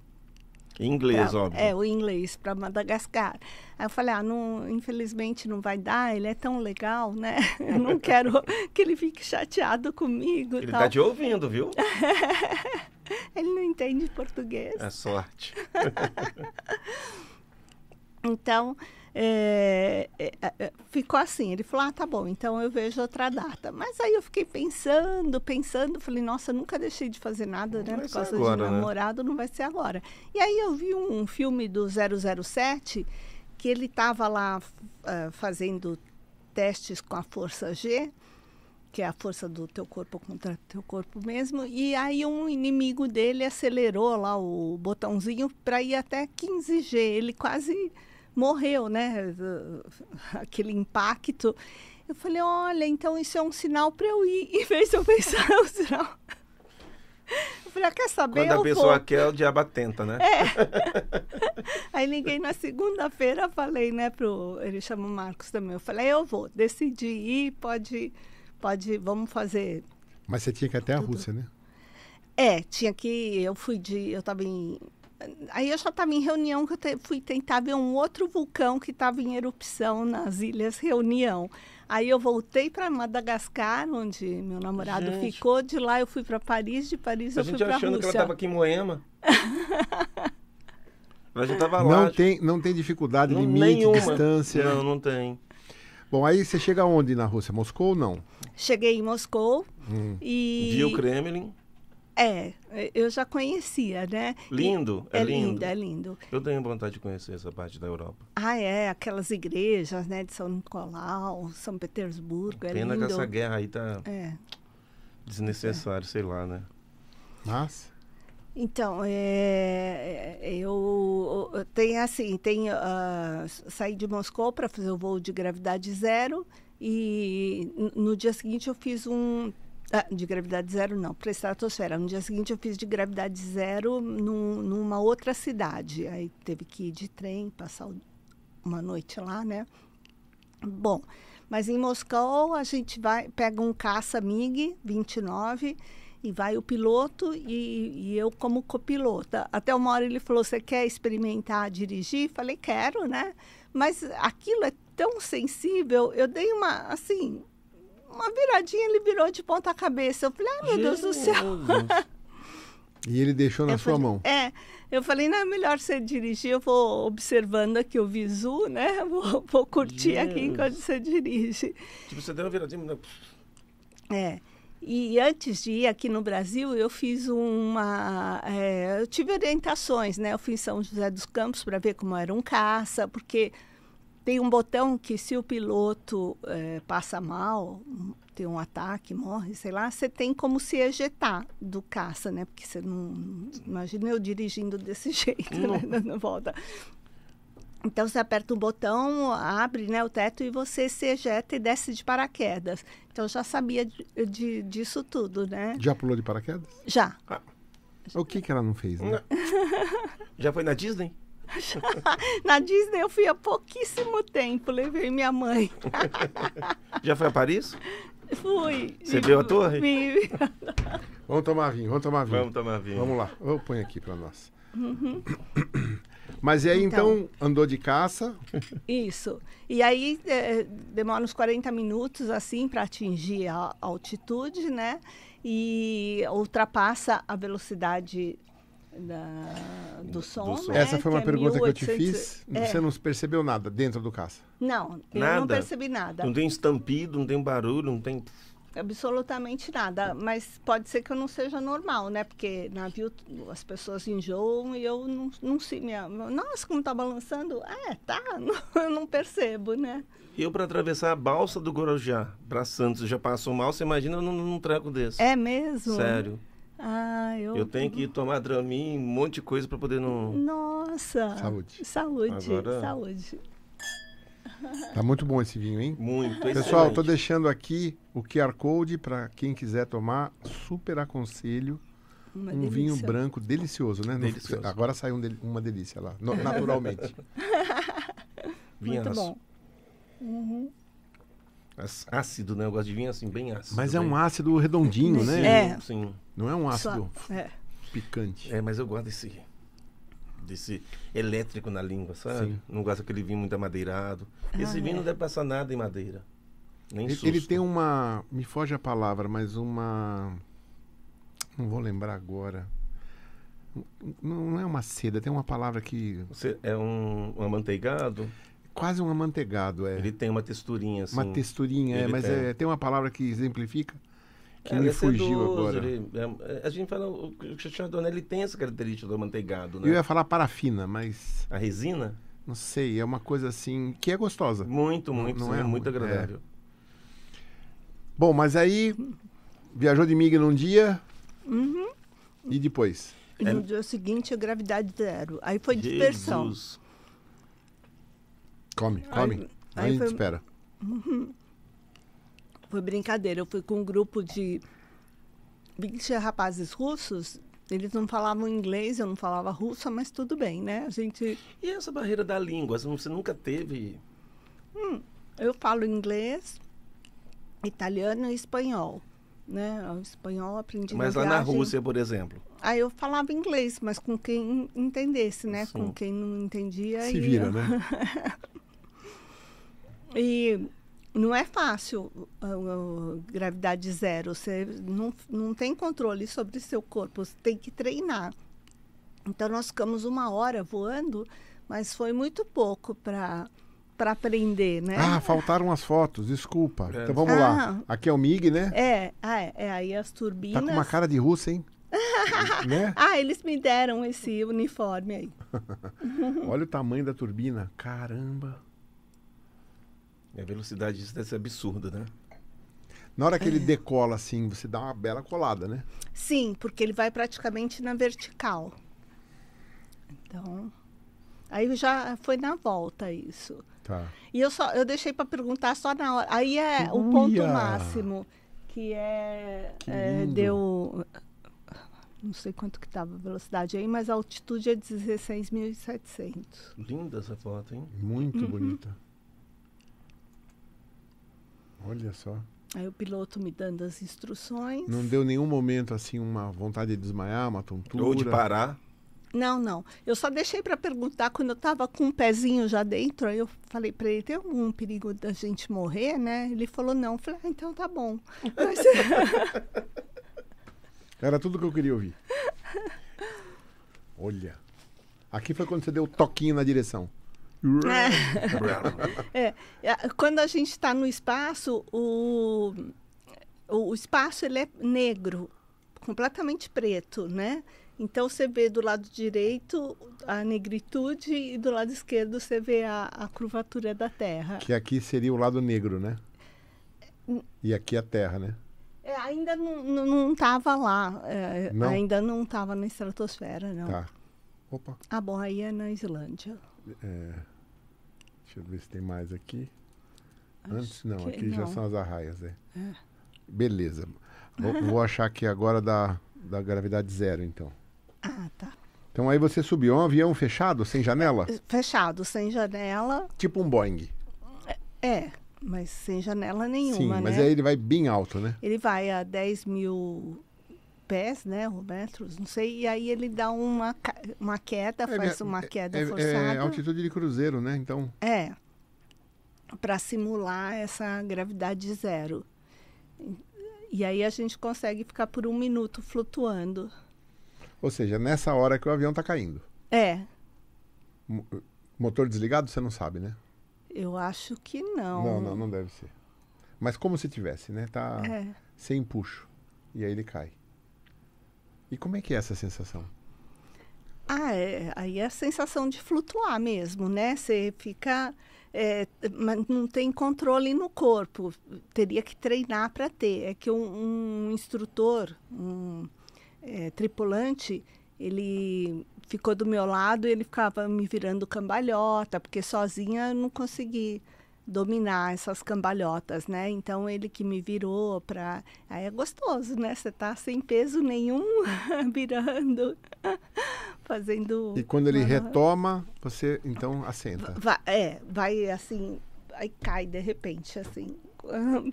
Em inglês, pra, óbvio. É, o inglês para Madagascar. Aí eu falei, ah, não, infelizmente não vai dar, ele é tão legal, né? [LAUGHS] Eu não [LAUGHS] quero que ele fique chateado comigo. Ele tal. tá te ouvindo, viu? [LAUGHS] ele não entende português. É sorte. então, é, é, é, ficou assim. Ele falou: Ah, tá bom, então eu vejo outra data. Mas aí eu fiquei pensando, pensando, falei: Nossa, nunca deixei de fazer nada, né? Por causa agora, de né? um namorado, né? não vai ser agora. E aí eu vi um, um filme do 007 que ele estava lá uh, fazendo testes com a força G que é a força do teu corpo contra teu corpo mesmo. E aí um inimigo dele acelerou lá o botãozinho para ir até 15G. Ele quase morreu, né? [LAUGHS] Aquele impacto. Eu falei, olha, então isso é um sinal para eu ir. [LAUGHS] e vez eu pensar, é um sinal. Eu falei, ah, quer saber? Quando a pessoa vou. quer, o diabo atenta, né? É. [LAUGHS] Aí liguei na segunda-feira, falei, né, pro. Ele chama o Marcos também. Eu falei, eu vou, decidi ir, pode, pode, vamos fazer. Mas você tinha que ir até a Rússia, né? É, tinha que. Eu fui de. Eu estava em Aí eu já estava em reunião que eu te, fui tentar ver um outro vulcão que estava em erupção nas Ilhas Reunião. Aí eu voltei para Madagascar, onde meu namorado gente. ficou. De lá eu fui para Paris, de Paris eu fui para Rússia. A gente achando que ela estava aqui em Moema. a [LAUGHS] gente tava lá. Não tem, não tem dificuldade não, limite, nenhuma. distância. Não, não tem. Bom, aí você chega onde na Rússia? Moscou ou não? Cheguei em Moscou hum. e... vi o Kremlin? É, é, eu já conhecia, né? Lindo, é, é lindo. lindo. É lindo, Eu tenho vontade de conhecer essa parte da Europa. Ah, é, aquelas igrejas, né, de São Nicolau, São Petersburgo, é Pena que essa guerra aí tá é. desnecessário, é. sei lá, né? Mas... Então, é, é eu, eu assim, tenho uh, saí de Moscou para fazer o voo de gravidade zero e no dia seguinte eu fiz um ah, de gravidade zero, não, para a estratosfera. No dia seguinte, eu fiz de gravidade zero num, numa outra cidade. Aí teve que ir de trem, passar uma noite lá, né? Bom, mas em Moscou, a gente vai pega um caça MiG 29 e vai o piloto e, e eu como copilota. Até uma hora ele falou: Você quer experimentar dirigir? Falei: Quero, né? Mas aquilo é tão sensível. Eu dei uma, assim, uma viradinha, ele virou de ponta cabeça. Eu falei, ai, meu Deus, Deus do céu. [LAUGHS] E ele deixou na eu sua falei, mão. É, eu falei, não, é melhor você dirigir, eu vou observando aqui o visu, né? Vou, vou curtir aqui enquanto você dirige. Tipo, você deu uma viradinha. É. E antes de ir aqui no Brasil, eu fiz uma. É, eu tive orientações, né? Eu fui em São José dos Campos para ver como era um caça, porque tem um botão que se o piloto é, passa mal, tem um ataque, morre, sei lá, você tem como se ejetar do caça, né? Porque você não. Imagina eu dirigindo desse [LAUGHS] jeito, não. né? Não volta. Então você aperta um botão, abre né, o teto e você se ejeta e desce de paraquedas. Então eu já sabia de, de, disso tudo, né? Já pulou de paraquedas? Já. Ah. O que, que ela não fez, né? Já foi na Disney? [LAUGHS] Na Disney eu fui há pouquíssimo tempo, levei minha mãe. [LAUGHS] Já foi a Paris? Fui. Você viu a [LAUGHS] torre? Vi. Vamos tomar vinho, vamos tomar vinho. Vamos tomar vinho. Vamos lá, eu ponho aqui para nós. Uhum. [CLEARS THROAT] Mas e aí então, então, andou de caça? Isso. E aí é, demora uns 40 minutos assim para atingir a altitude, né? E ultrapassa a velocidade da, do som. Do som. Né? Essa foi uma que é pergunta é 1800... que eu te fiz. É. Você não percebeu nada dentro do caça? Não, eu nada. não percebi nada. Não tem estampido, não tem barulho, não tem. Absolutamente nada. Mas pode ser que eu não seja normal, né? Porque navio as pessoas enjoam e eu não, não sei. Minha... Nossa, como tá balançando. É, tá. [LAUGHS] Não, eu não percebo, né? Eu, para atravessar a balsa do Gorojá para Santos, já passou mal. Você imagina num, num treco desse. É mesmo? Sério. Ah, eu... eu tenho que tomar Dramin, um monte de coisa para poder não. Nossa! Saúde. Saúde, Agora... saúde. Tá muito bom esse vinho, hein? Muito. Pessoal, tô deixando aqui o QR Code para quem quiser tomar, super aconselho. Uma um delícia. vinho branco delicioso, né? Delicioso. No, agora saiu um uma delícia lá, no, naturalmente. Vinhaço. [LAUGHS] Muito bom. Uhum. Ácido, né? Eu gosto de vinho assim, bem ácido. Mas é bem. um ácido redondinho, né? É. Sim. Não é um ácido é. picante. É, mas eu gosto desse, desse elétrico na língua, sabe? Sim. Não gosto daquele vinho muito amadeirado. Ah, Esse vinho é. não deve passar nada em madeira. Nem ele, susto. ele tem uma. Me foge a palavra, mas uma. Não vou lembrar agora. Não, não é uma seda, tem uma palavra que. Você é um, um amanteigado? Quase um amanteigado, é. Ele tem uma texturinha assim. Uma texturinha, é, ele é, mas É, tem uma palavra que exemplifica? que é, me fugiu agora. Ele, é, é, a gente fala, o Cristiano ele tem essa característica do manteigado, né? Eu ia falar parafina, mas... A resina? Não sei, é uma coisa assim que é gostosa. Muito, muito, não, não é, é muito é. agradável. Bom, mas aí viajou de miga num dia uhum. e depois? E no é. dia seguinte, a gravidade zero. Aí foi dispersão. Jesus. Come, come. Aí, aí, gente foi... espera. Uhum. Foi brincadeira. Eu fui com um grupo de 20 rapazes russos. Eles não falavam inglês, eu não falava russa, mas tudo bem, né? A gente. E essa barreira da língua? Você nunca teve? Hum, eu falo inglês, italiano e espanhol. Né? O espanhol aprendi Mas na lá viagem. na Rússia, por exemplo. Aí eu falava inglês, mas com quem entendesse, né? Sim. Com quem não entendia. Se ia. vira, né? [LAUGHS] e não é fácil ah, ah, gravidade zero. Você não, não tem controle sobre seu corpo, você tem que treinar. Então, nós ficamos uma hora voando, mas foi muito pouco para para aprender, né? Ah, faltaram as fotos, desculpa. É. Então vamos ah, lá. Aqui é o MIG, né? É, ah, é, é, aí as turbinas. Tá com uma cara de russa, hein? [LAUGHS] né? Ah, eles me deram esse uniforme aí. [LAUGHS] Olha o tamanho da turbina. Caramba. E a velocidade disso deve ser absurda, né? Na hora que ele é. decola assim, você dá uma bela colada, né? Sim, porque ele vai praticamente na vertical. Então, aí já foi na volta isso. Tá. E eu só eu deixei para perguntar só na hora. Aí é Uia! o ponto máximo que é, que é deu não sei quanto que estava a velocidade aí, mas a altitude é 16.700. Linda essa foto, hein? Muito uhum. bonita. Olha só. Aí o piloto me dando as instruções. Não deu nenhum momento assim uma vontade de desmaiar, uma tontura? Ou de parar? Não, não. Eu só deixei para perguntar quando eu estava com um pezinho já dentro. Aí eu falei para ele: tem algum perigo da gente morrer, né? Ele falou: não. Eu falei: ah, então tá bom. Mas... [LAUGHS] Era tudo que eu queria ouvir. Olha. Aqui foi quando você deu o toquinho na direção. É. É. é, quando a gente está no espaço, o, o espaço ele é negro, completamente preto, né? Então você vê do lado direito a negritude e do lado esquerdo você vê a, a curvatura da Terra. Que aqui seria o lado negro, né? E aqui a Terra, né? É, ainda não estava lá, é, não? ainda não estava na estratosfera, não. Tá. Opa. A boia na Islândia. É. Deixa eu ver se tem mais aqui. Acho Antes não, aqui não. já são as arraias, é. é. Beleza. Vou, [LAUGHS] vou, achar aqui agora da, da gravidade zero, então. Ah, tá. Então aí você subiu é um avião fechado, sem janela? É, fechado, sem janela. Tipo um Boeing. É, mas sem janela nenhuma, Sim, mas né? aí ele vai bem alto, né? Ele vai a 10 mil pés, né, ou não sei, e aí ele dá uma, uma queda, é, faz uma é, queda é, é forçada. É altitude de cruzeiro, né, então? É, para simular essa gravidade zero. E aí a gente consegue ficar por um minuto flutuando. Ou seja, nessa hora que o avião está caindo. É. motor desligado, você não sabe, né? Eu acho que não. Não, não, não deve ser. Mas como se tivesse, né? Tá é. sem puxo. E aí ele cai. E como é que é essa sensação? Ah, é, aí é a sensação de flutuar mesmo, né? Você fica. É, mas não tem controle no corpo. Teria que treinar para ter. É que um, um instrutor, um é, tripulante, ele ficou do meu lado e ele ficava me virando cambalhota, porque sozinha eu não consegui dominar essas cambalhotas, né? Então ele que me virou para, aí ah, é gostoso, né? Você tá sem peso nenhum, [LAUGHS] virando, [LAUGHS] fazendo. E quando ele uma... retoma, você então assenta. Vai, é, vai assim, aí cai de repente assim. [LAUGHS]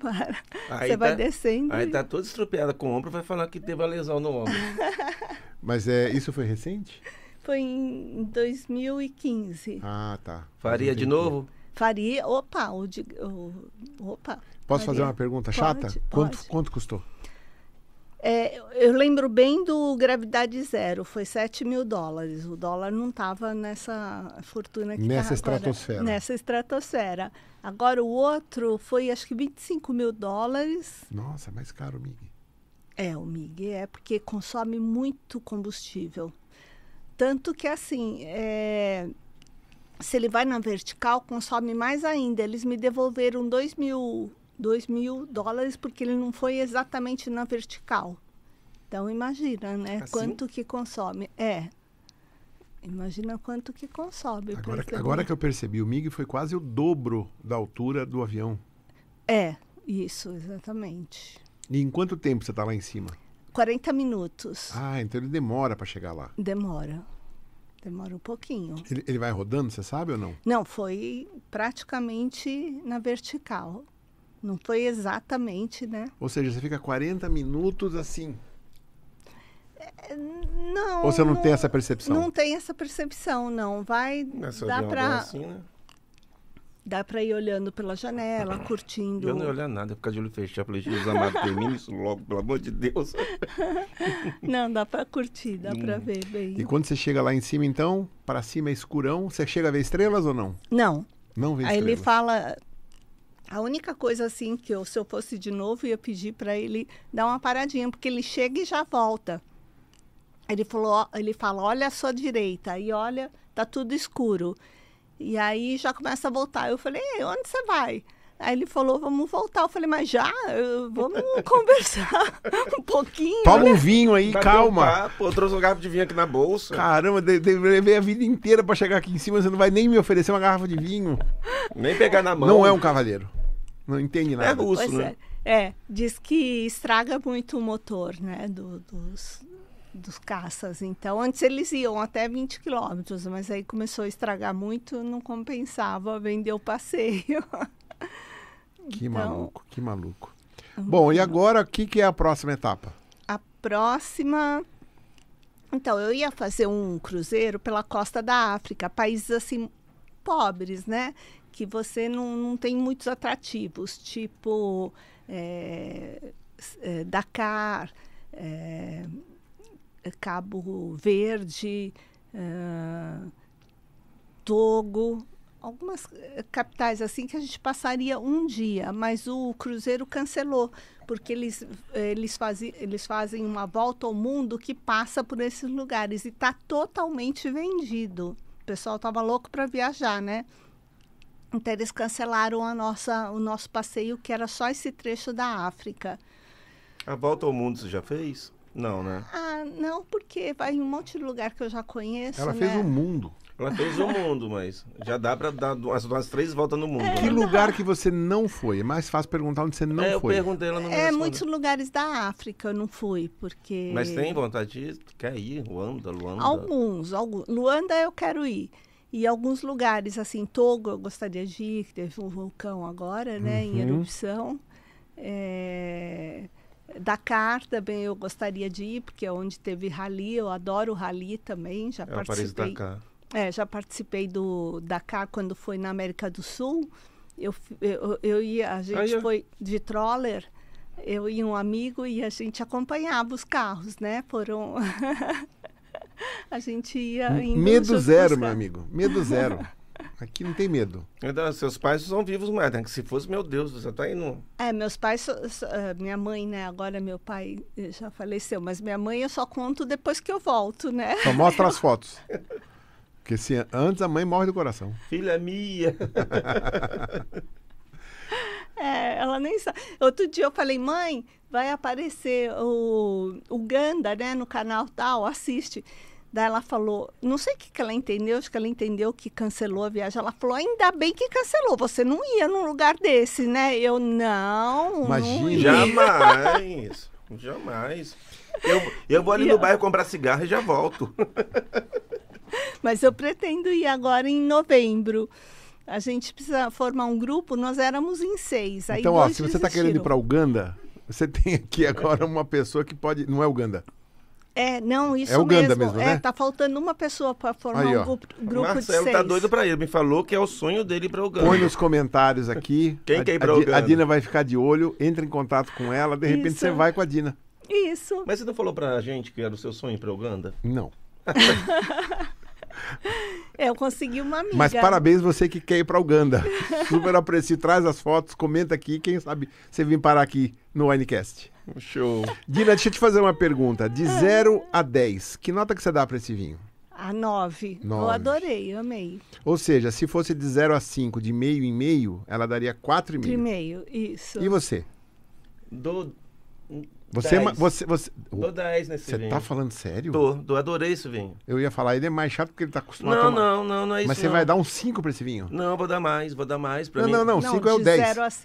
Para. Aí você tá, vai descendo. Aí e... tá toda estropiada com o ombro, vai falar que teve a lesão no ombro. Mas é, isso foi recente? Foi em 2015. Ah, tá. Faria de novo? Que faria. Opa, o, de, o opa. Posso faria. fazer uma pergunta chata? Pode, quanto, quanto custou? É, eu lembro bem do Gravidade Zero, foi 7 mil dólares. O dólar não estava nessa fortuna que Nessa tá estratosfera. Agora, nessa estratosfera. Agora o outro foi acho que 25 mil dólares. Nossa, mais caro o MIG. É, o MIG é porque consome muito combustível. Tanto que assim, é, se ele vai na vertical, consome mais ainda. Eles me devolveram 2 mil, mil dólares porque ele não foi exatamente na vertical. Então imagina, né? Assim? Quanto que consome. É. Imagina quanto que consome. Agora, agora que eu percebi, o MiG foi quase o dobro da altura do avião. É, isso, exatamente. E em quanto tempo você está lá em cima? 40 minutos. Ah, então ele demora para chegar lá. Demora. Demora um pouquinho. Ele, ele vai rodando, você sabe ou não? Não, foi praticamente na vertical. Não foi exatamente, né? Ou seja, você fica 40 minutos assim. Não. Ou você não, não, tem essa percepção? Não tem essa percepção, não. Vai. Nessa dá para. Assim, né? Dá para ir olhando pela janela, curtindo. Eu não ia olhar nada, ficar de olho fechado. Falei, Jesus amado, termina isso logo, pelo amor de Deus. [LAUGHS] não, dá para curtir, dá hum. para ver bem. E quando você chega lá em cima, então, para cima é escurão, você chega a ver estrelas ou não? Não. Não vê estrelas. Aí ele fala, a única coisa assim que eu, se eu fosse de novo, ia pedir para ele dar uma paradinha, porque ele chega e já volta. Ele falou, ele fala, olha a sua direita e olha, tá tudo escuro. E aí já começa a voltar. Eu falei, onde você vai? Aí ele falou, vamos voltar. Eu falei, mas já? Vamos [LAUGHS] conversar um pouquinho. Toma né? um vinho aí, calma. eu trouxe uma garrafa de vinho aqui na bolsa. Caramba, levei a vida inteira para chegar aqui em cima, você não vai nem me oferecer uma garrafa de vinho. Nem pegar na mão. Não é um cavaleiro. Não entende é nada. É russo, pois né? É. é. diz que estraga muito o motor, né, do, dos, dos caças. Então, antes eles iam até 20 quilômetros, mas aí começou a estragar muito, não compensava vender o passeio. [LAUGHS] Que então... maluco, que maluco. Uhum. Bom, e agora o que, que é a próxima etapa? A próxima. Então, eu ia fazer um cruzeiro pela costa da África, países assim pobres, né? Que você não, não tem muitos atrativos, tipo é, é, Dakar, é, Cabo Verde, uh, Togo, algumas eh, capitais assim que a gente passaria um dia, mas o cruzeiro cancelou porque eles eles, fazem eles fazem uma volta ao mundo que passa por esses lugares e está totalmente vendido. O pessoal estava louco para viajar, né? Então eles cancelaram a nossa o nosso passeio que era só esse trecho da África. A volta ao mundo você já fez? Não, né? Ah, não, porque vai em um monte de lugar que eu já conheço. Ela né? fez o um mundo. Ela fez o mundo, mas já dá para dar umas, umas, três voltas no mundo. É, né? que lugar que você não foi? É mais fácil perguntar onde você não é, foi. Eu perguntei, ela não É, muitos lugares da África eu não fui, porque... Mas tem vontade de Quer ir? Luanda, Luanda? Alguns, alguns. Luanda eu quero ir. E alguns lugares, assim, Togo eu gostaria de ir, que teve um vulcão agora, né, uhum. em erupção. É... Dakar também eu gostaria de ir, porque é onde teve rally, eu adoro rally também, já é participei. é, já participei do Dakar quando foi na América do Sul. Eu, eu, eu ia, a gente foi de troller, eu e um amigo e a gente acompanhava os carros, né? Foram [LAUGHS] a gente ia Medo zero, meu amigo. Medo zero. [LAUGHS] Aqui não tem medo. Então, seus pais são vivos, mas né? se fosse, meu Deus, você tá indo. É, meus pais, é, minha mãe, né? Agora meu pai eh, já faleceu, mas minha mãe eu só conto depois que eu volto, né? Só mostra as [LAUGHS] fotos. Porque se antes a mãe morre do coração. Filha minha. [LAUGHS] É, ela nem sabe. Outro dia eu falei, mãe, vai aparecer o, o Ganda, né, no canal tal, assiste. Daí ela falou, não sei o que, que ela entendeu, acho que ela entendeu que cancelou a viagem. Ela falou, ainda bem que cancelou, você não ia num lugar desse, né? Eu, não, Imagina. Não jamais, jamais. Eu, eu vou ali no bairro comprar cigarro e já volto. [LAUGHS] Mas eu pretendo ir agora em novembro. A gente precisa formar um grupo, nós éramos em seis. então, ó, se você está querendo ir para Uganda, você tem aqui agora uma pessoa que pode. Não é Uganda. É, não, isso é o mesmo. mesmo é, né? É, tá faltando uma pessoa para formar Aí, um grupo, grupo Marcelo de seis. Marcelo tá doido para ele, me falou que é o sonho dele para Uganda. Põe nos comentários aqui. Quem é a, quer ir pra Uganda? A Dina vai ficar de olho, entra em contato com ela, de repente isso. você vai com a Dina. Isso. Mas você não falou pra gente que era o seu sonho para Uganda? Não. [LAUGHS] Eu consegui uma amiga. Mas parabéns você que quer ir para Uganda. [LAUGHS] Super aprecio. Traz as fotos, comenta aqui. Quem sabe você vir parar aqui no Winecast. Show. Dina, deixa eu te fazer uma pergunta. De 0 ah. a 10, que nota que você dá pra esse vinho? A 9. Eu adorei, amei. Ou seja, se fosse de 0 a 5, de meio em meio, ela daria 4,5. De meio, isso. E você? Dou é você, você, você. Dou 10 nesse Você tá vinho. tá falando sério? Tô, tô, adorei esse vinho. Eu ia falar, ele é mais chato porque ele tá acostumado não, a tomar. Não, não, não é isso. Mas você não. vai dar um 5 pra esse vinho? Não, vou dar mais, vou dar mais pra não, mim. Não, não, 5 é o 10.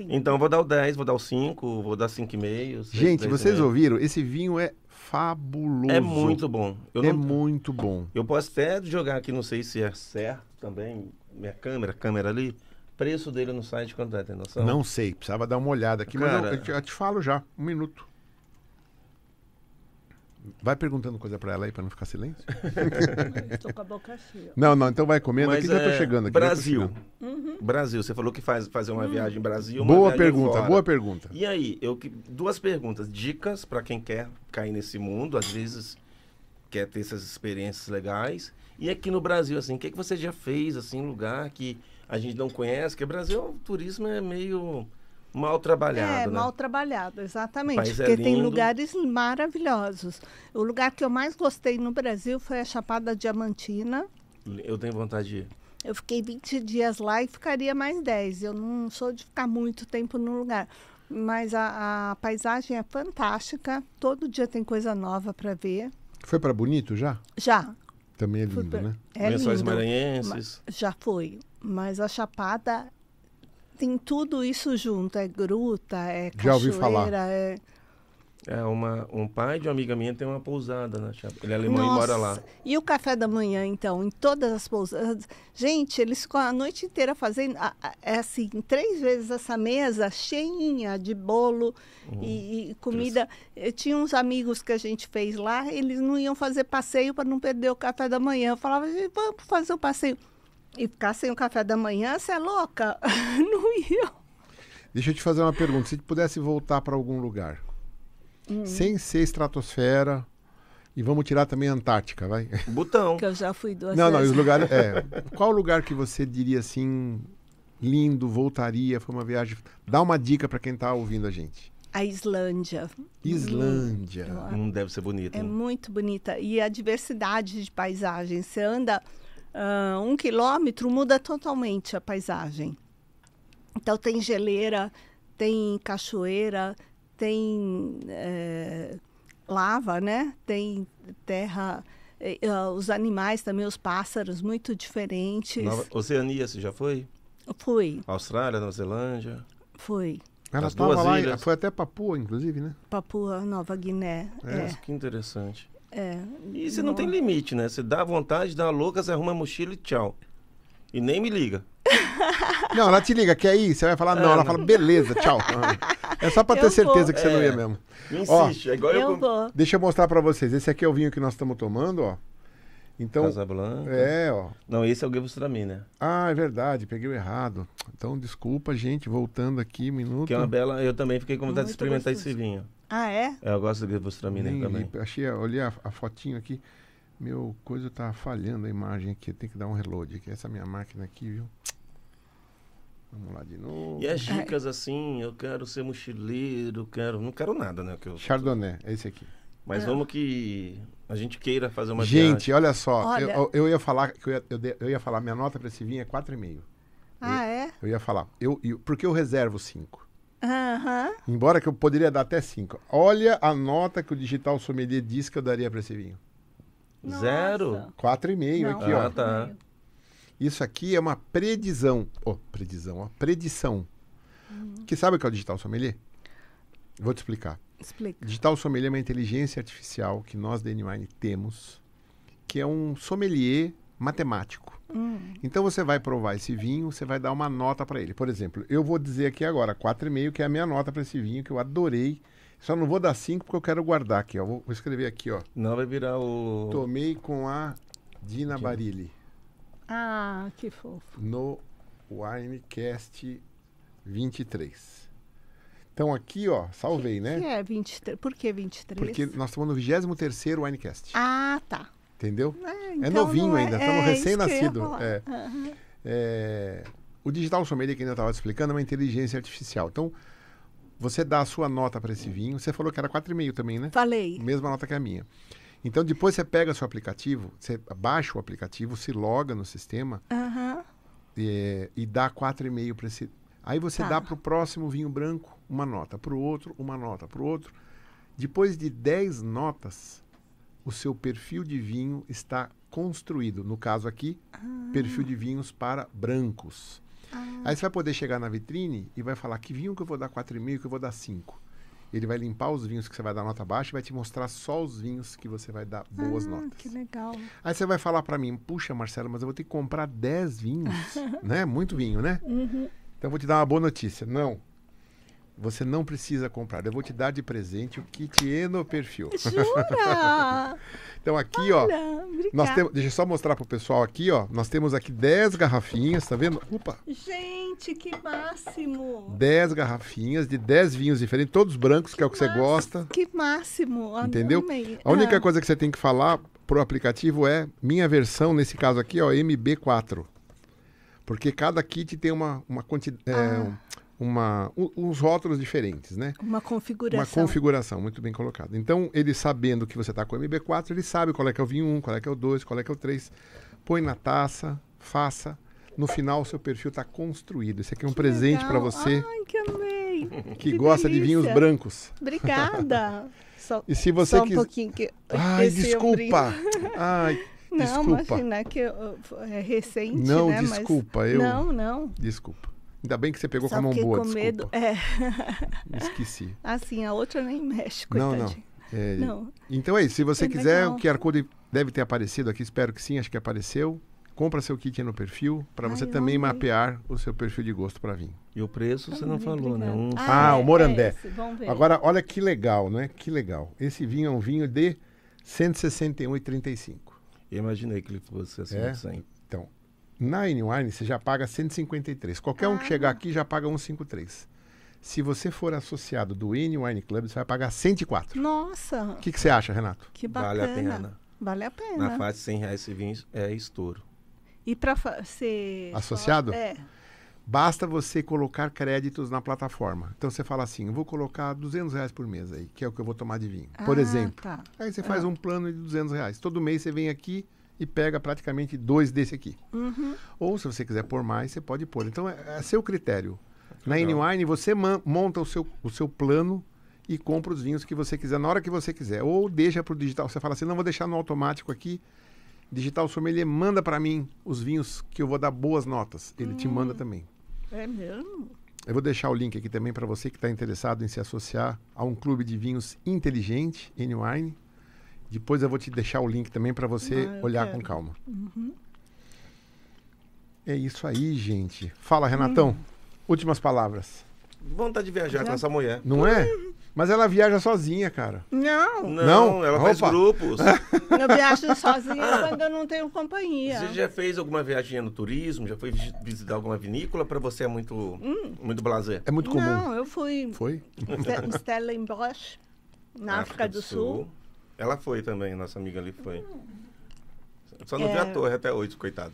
Então vou dar o 10, vou dar o 5, vou dar 5,5. Gente, vocês ouviram? Esse vinho é fabuloso. É muito bom. Eu é não... muito bom. Eu posso até jogar aqui, não sei se é certo também, minha câmera, câmera ali preço dele no site quanto é, tem noção? Não sei, precisava dar uma olhada aqui, Cara, mas eu, eu, te, eu, te, falo já, um minuto. Vai perguntando coisa para ela aí para não ficar silêncio. Estou [LAUGHS] com a boca cheia. Não, não, então vai comendo Mas aqui é... já tô chegando aqui. Brasil. Uhum. Brasil, você falou que faz fazer uma uhum. viagem Brasil, uma Boa viagem pergunta, fora. boa pergunta. E aí, eu duas perguntas, dicas para quem quer cair nesse mundo, às vezes quer ter essas experiências legais. E aqui no Brasil assim, o que, é que você já fez assim, lugar que a gente não conhece, que o Brasil, o turismo é meio mal trabalhado. É, né? mal trabalhado, exatamente. É porque é tem lugares maravilhosos. O lugar que eu mais gostei no Brasil foi a Chapada Diamantina. Eu tenho vontade de ir. Eu fiquei 20 dias lá e ficaria mais 10. Eu não sou de ficar muito tempo no lugar. Mas a, a paisagem é fantástica. Todo dia tem coisa nova para ver. Foi para Bonito já? Já. Também é lindo, pra... né? É Lençóis Maranhenses. Já foi. Mas a Chapada tem tudo isso junto. É gruta, é Já cachoeira, é... É uma, um pai de uma amiga minha tem uma pousada na né? Chapada. Ele é alemão Nossa. e mora lá. E o café da manhã, então, em todas as pousadas. Gente, eles ficam a noite inteira fazendo, é assim, três vezes essa mesa cheinha de bolo uhum. e, e, comida. Eu tinha uns amigos que a gente fez lá, eles não iam fazer passeio para não perder o café da manhã. Eu falava, vamos fazer o passeio. E ficar sem o café da manhã, você é louca? [LAUGHS] Não ia. Deixa eu te fazer uma pergunta. Se pudesse voltar para algum lugar, hum. sem ser estratosfera, e vamos tirar também a Antártica, vai? Butão. que eu já fui duas Não, vezes. não, os lugares. É, [LAUGHS] qual lugar que você diria assim, lindo, voltaria? Foi uma viagem. Dá uma dica para quem está ouvindo a gente. A Islândia. Islândia. Hum, hum deve ser bonita. É hein? muito bonita. E a diversidade de paisagens. Você anda uh, um quilômetro muda totalmente a paisagem. Então tem geleira, tem cachoeira, tem é, lava, né? Tem terra, é, os animais também, os pássaros muito diferentes. Nova Oceania, você já foi? Fui. Austrália, Nova Zelândia? Fui. Ela estava lá, ilhas. foi até Papua, inclusive, né? Papua, Nova Guiné. É, é. que interessante. É. E você não... tem limite, né? Você dá vontade, dá louca, você arruma a mochila e tchau. E nem me liga. [LAUGHS] Não, ela te liga, quer ir? Você vai falar, não. É, ela não. fala, beleza, tchau. [LAUGHS] Ah. é só pra ter certeza vou. que você é. não ia mesmo. Não insiste, ó, é igual eu. eu vou. Deixa eu mostrar pra vocês. Esse aqui é o vinho que nós estamos tomando, ó. Então, Casa Blanca. É, ó. Não, esse é o mim né? Ah, é verdade, peguei o errado. Então, desculpa, gente, voltando aqui um minuto. Que é uma bela. Eu também fiquei com vontade Muito de experimentar gostoso. esse vinho. Ah, é? é? Eu gosto de da gibustramina também. Achei, olhei a, a fotinho aqui. Meu, coisa tá falhando a imagem aqui. Tem que dar um reload aqui. Essa é minha máquina aqui, viu? Vamos lá de novo. E as é. dicas assim, eu quero ser mochileiro, quero. Não quero nada, né? Que eu... Chardonnay, é esse aqui. Mas é. vamos que a gente queira fazer uma Gente, viagem. olha só, olha. Eu, eu, ia falar, eu ia, eu ia falar, minha nota para esse vinho é 4,5. Ah, eu, é? Eu ia falar. Eu, eu, porque eu reservo 5. Uhum. Embora que eu poderia dar até 5. Olha a nota que o digital sommelier diz que eu daria para esse vinho. Nossa. Zero? 4,5 aqui, ah, ó. Tá. Isso aqui é uma predição. Oh, predição, uma predição. Uhum. Que sabe o que é o digital sommelier? Vou te explicar. Explica. Digital sommelier é uma inteligência artificial que nós da n temos, que é um sommelier matemático. Hum. Então você vai provar esse vinho, você vai dar uma nota para ele. Por exemplo, eu vou dizer aqui agora 4,5, que é a minha nota para esse vinho, que eu adorei. Só não vou dar 5 porque eu quero guardar aqui, ó. Vou escrever aqui, ó. Não vai virar o. Tomei com a Dina, Barilli. Ah, que fofo. No Winecast 23. Então aqui, ó, salvei, que, né? Que é 23. Por que 23? Porque nós estamos no 23 Winecast. Ah, tá. Entendeu? Ah, é então é novinho é, ainda, estamos tá é, recém-nascido. É. Uhum. é. o digital sommelier, que ainda estava explicando, é uma inteligência artificial. Então, você dá a sua nota para esse vinho. Você falou que era 4,5 também, né? Falei. Mesma nota que a minha. Então, depois você pega seu aplicativo, você baixa o aplicativo, se loga no sistema uhum. e, e dá 4,5 para esse. Aí você tá. dá para o próximo vinho branco uma nota, para o outro uma nota, para o outro. Depois de 10 notas, o seu perfil de vinho está construído. No caso aqui, ah. perfil de vinhos para brancos. Ah. Aí você vai poder chegar na vitrine e vai falar que vinho que eu vou dar 4,5, que eu vou dar 5. Ele vai limpar os vinhos que você vai dar nota baixa e vai te mostrar só os vinhos que você vai dar boas ah, notas. Que legal. Aí você vai falar para mim, puxa, Marcelo, mas eu vou ter que comprar 10 vinhos, [LAUGHS] né? Muito vinho, né? Uhum. Então eu vou te dar uma boa notícia. Não, você não precisa comprar. Eu vou te dar de presente o kit perfil. Jura? [LAUGHS] então aqui, Olha, ó. Obrigada. Nós temos, deixa eu só mostrar pro pessoal aqui, ó. Nós temos aqui 10 garrafinhas, tá vendo? Opa. Gente, que máximo. 10 garrafinhas de 10 vinhos diferentes, todos brancos, que, que é o que você gosta. Que máximo. Entendeu? Amei. A única ah. coisa que você tem que falar pro aplicativo é minha versão nesse caso aqui, ó, MB4. Porque cada kit tem uma uma quantidade, é, ah. é, uma, uns rótulos diferentes, né? Uma configuração. Uma configuração, muito bem colocado. Então, ele sabendo que você está com o MB4, ele sabe qual é que é o vinho 1, qual é que é o 2, qual é que é o 3. Põe na taça, faça. No final, seu perfil está construído. Esse aqui é um que presente para você. Ai, que amei! [LAUGHS] Que, que gosta delícia. de vinhos brancos. Obrigada! [LAUGHS] Só, e se você só um quis... pouquinho que... Ai, desculpa! Um [LAUGHS] Ai... Não, desculpa. imagina que eu, é recente, não, né? Desculpa, Mas... eu... Não, não. Desculpa. Ainda bem que você pegou Só com a mão boa, com desculpa. medo. É. [LAUGHS] Esqueci. Assim, a outra nem mexe, coitadinha. Não, não. É, não. Então é isso. Se você é quiser, legal. o QR Code deve ter aparecido aqui. Espero que sim, acho que apareceu. Compra seu kit no perfil para você também amei. mapear o seu perfil de gosto para vir. E o preço você não falou, né? Um... Ah, ah é, o Morandé. É Agora, olha que legal, né? Que legal. Esse vinho é um vinho de 161,35. Eu imaginei que ele fosse assim. É? Então, na N-Wine você já paga 153. Qualquer ah. um que ah. chegar aqui já paga 153. Se você for associado do N-Wine Club, você vai pagar 104. Nossa! O que, que você acha, Renato? Que bacana. Vale a pena. Vale a pena. Na fase 100 reais esse vinho é estouro. E para ser... Associado? É. Basta você colocar créditos na plataforma. Então você fala assim, eu vou colocar 200 reais por mês aí, que é o que eu vou tomar de vinho. Ah, por exemplo. Tá. Aí você faz ah. um plano de 200 reais. Todo mês você vem aqui e pega praticamente dois desse aqui. Uhum. Ou se você quiser pôr mais, você pode pôr. Então é, é seu critério. É na N-Wine você monta o seu, o seu plano e compra os vinhos que você quiser, na hora que você quiser. Ou deixa para o digital. Você fala assim, não, vou deixar no automático aqui. Digital Sommelier manda para mim os vinhos que eu vou dar boas notas. Ele hum. te manda hum. também. É mesmo? Eu vou deixar o link aqui também para você que está interessado em se associar a um clube de vinhos inteligente, N-Wine. Depois eu vou te deixar o link também para você ah, olhar quero. com calma. Uhum. É isso aí, gente. Fala, Renatão. Uhum. Últimas palavras. Vontade de viajar Já. com essa mulher. Não é? Mas ela viaja sozinha, cara. Não. Não, não? ela Opa. faz grupos. Eu viajo sozinha ah. quando eu não tenho companhia. Você já fez alguma viagem no turismo? Já foi visitar alguma vinícola? Para você é muito, hum. muito blazer? É muito comum. Não, eu fui. Foi? Stellenbosch, na África, África do, do Sul. Sul. Ela foi também, nossa amiga ali foi. Só não é... viu a torre até hoje, coitado.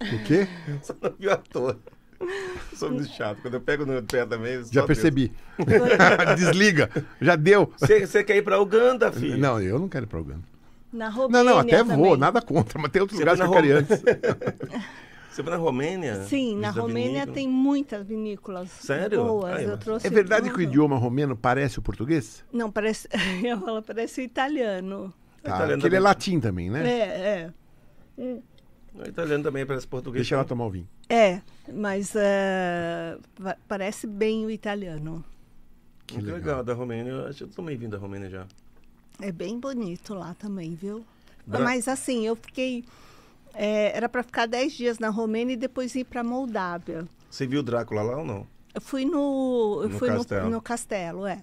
O quê? [LAUGHS] Só não viu a torre. Sou muito chato. Quando eu pego no pé também. Já percebi. [LAUGHS] Desliga. Já deu. Você quer ir pra Uganda, filho? Não, eu não quero ir pra Uganda. Na Romênia. Não, não, até também. vou, nada contra, mas tem outros lugares que eu quero ir antes. [LAUGHS] Você foi na Romênia? Sim, na Romênia vinícola. tem muitas vinícolas Sério? boas. Ai, é verdade que o idioma romeno parece o português? Não, parece. [LAUGHS] Eu falo, parece o italiano. Tá, o italiano ele é latim também, né? É, é. Hum. O italiano também parece português. Deixa né? ela tomar o vinho. É, mas uh, parece bem o italiano. Que Muito legal. legal, da Romênia. Eu acho que eu também vim da Romênia já. É bem bonito lá também, viu? Bra... Mas assim, eu fiquei é, era para ficar 10 dias na Romênia e depois ir para Moldávia. Você viu Drácula lá ou não? Eu fui no, eu no fui castelo. No, no castelo, é.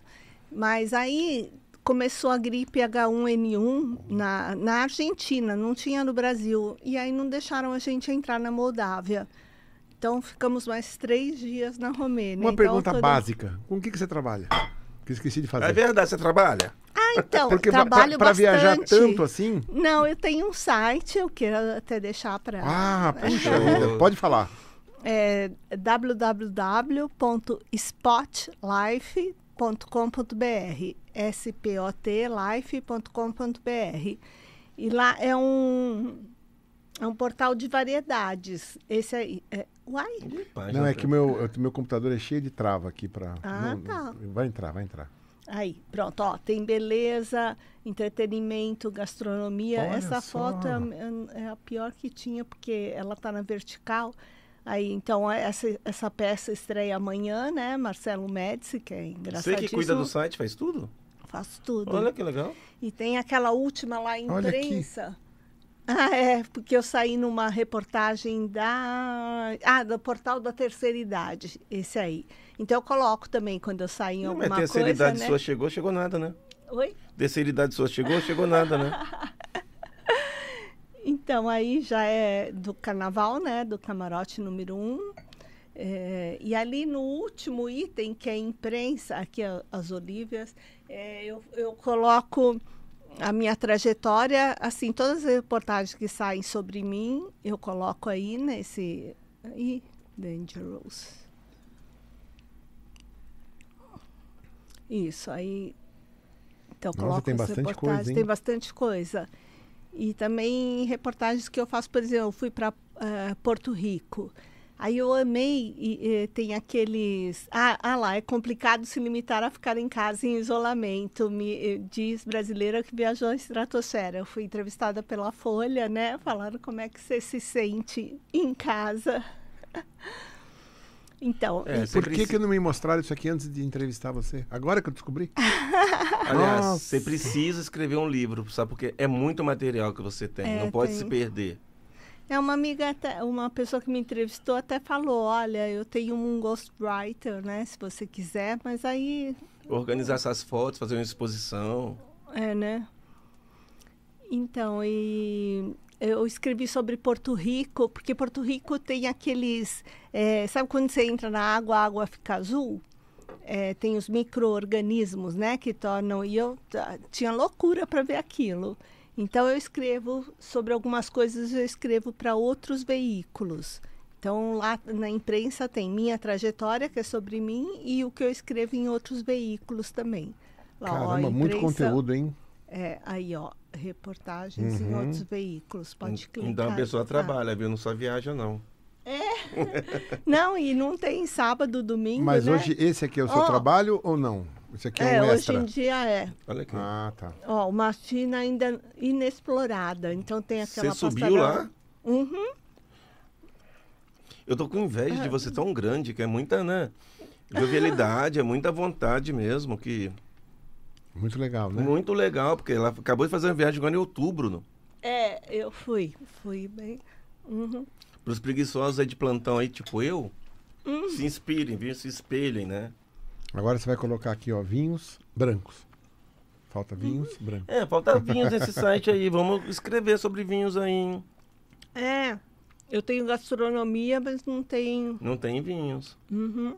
Mas aí começou a gripe H1N1 na, na Argentina, não tinha no Brasil. E aí não deixaram a gente entrar na Moldávia. Então ficamos mais três dias na Romênia. Uma então, pergunta toda... básica: com o que, que você trabalha? Que esqueci de fazer. É verdade, você trabalha? Ah, então, Porque trabalho pra, pra viajar tanto assim? Não, eu tenho um site, eu quero até deixar para... Ah, [LAUGHS] puxa vida, pode falar. É www.spotlife.com.br S p o t life.com.br. e lá é um é um portal de variedades. Esse aí, é, Uai. não, é tá. que meu, meu computador é cheio de trava aqui para. Ah, não, tá. Vai entrar, vai entrar. Aí, pronto, ó, tem beleza, entretenimento, gastronomia. Olha Essa só. foto é, é, a pior que tinha, porque ela tá na vertical. Aí, então, essa, essa peça estreia amanhã, né? Marcelo Médici, que é engraçado. Você que cuida do site, faz tudo? Faço tudo. Olha que legal. E tem aquela última lá, imprensa. Ah, é, porque eu saí numa reportagem da, ah, do portal da terceira idade, esse aí. Então eu coloco também quando eu saio em Não, alguma coisa. Mas terceira coisa, idade né? sua chegou, chegou nada, né? Oi? Terceira idade sua chegou, chegou nada, né? [LAUGHS] então aí já é do carnaval, né? Do camarote número um. É, e ali no último item, que é imprensa, aqui as Olívias, é, eu, eu coloco a minha trajetória, assim, todas as reportagens que saem sobre mim, eu coloco aí nesse. Aí, Dangerous. Isso, aí. Então, eu coloco tem bastante coisa. Hein? Tem bastante coisa. E também reportagens que eu faço, por exemplo, eu fui para uh, eh, Porto Rico. Aí eu amei, e, e, tem aqueles. Ah, ah, lá, é complicado se limitar a ficar em casa em isolamento, me eh, diz brasileira que viajou à estratosfera. Eu fui entrevistada pela Folha, né? Falaram como é que você se sente em casa. [LAUGHS] Então. É, por que, que não me mostraram isso aqui antes de entrevistar você? Agora que eu descobri? [LAUGHS] Aliás, Nossa. você precisa escrever um livro, sabe? Porque é muito material que você tem, é, não pode tem. se perder. É uma amiga, até, uma pessoa que me entrevistou até falou, olha, eu tenho um ghostwriter, né, se você quiser, mas aí... Organizar essas fotos, fazer uma exposição. É, né? Então, e eu escrevi sobre Porto Rico, porque Porto Rico tem aqueles... É, sabe quando você entra na água, a água fica azul? É, tem os micro-organismos, né, que tornam... E eu ah, tinha loucura para ver aquilo. Então eu escrevo sobre algumas coisas, eu escrevo para outros veículos. Então lá na imprensa tem minha trajetória, que é sobre mim, e o que eu escrevo em outros veículos também. Lá, Caramba, ó, imprensa, muito conteúdo, hein? É, aí ó, reportagens uhum. em outros veículos, pode então, clicar. Então a pessoa tá? trabalha, viu? Não só viaja não. É. [LAUGHS] não, e não tem sábado, domingo, Mas né? hoje esse aqui é o seu oh. trabalho ou não? Esse aqui é, é um hoje extra. em dia é. Olha aqui. Ah, tá. Ó, uma China ainda inexplorada. Então tem aquela Você subiu lá? Uhum. Eu tô com inveja é. de ah. você tão grande, que é muita, né? Jovialidade, é muita vontade mesmo, que... Muito legal, né? Muito legal, porque ela acabou de fazer uma viagem agora em outubro, não? É, eu fui, fui bem... Uhum. Para os preguiçosos aí de plantão aí, tipo eu, uhum. se inspirem, viu? Se espelhem, né? Agora você vai colocar aqui, ó, vinhos brancos. Falta vinhos uhum. brancos. É, falta vinhos nesse site aí. Vamos escrever sobre vinhos aí. É. Eu tenho gastronomia, mas não tem. Não tem vinhos. Uhum.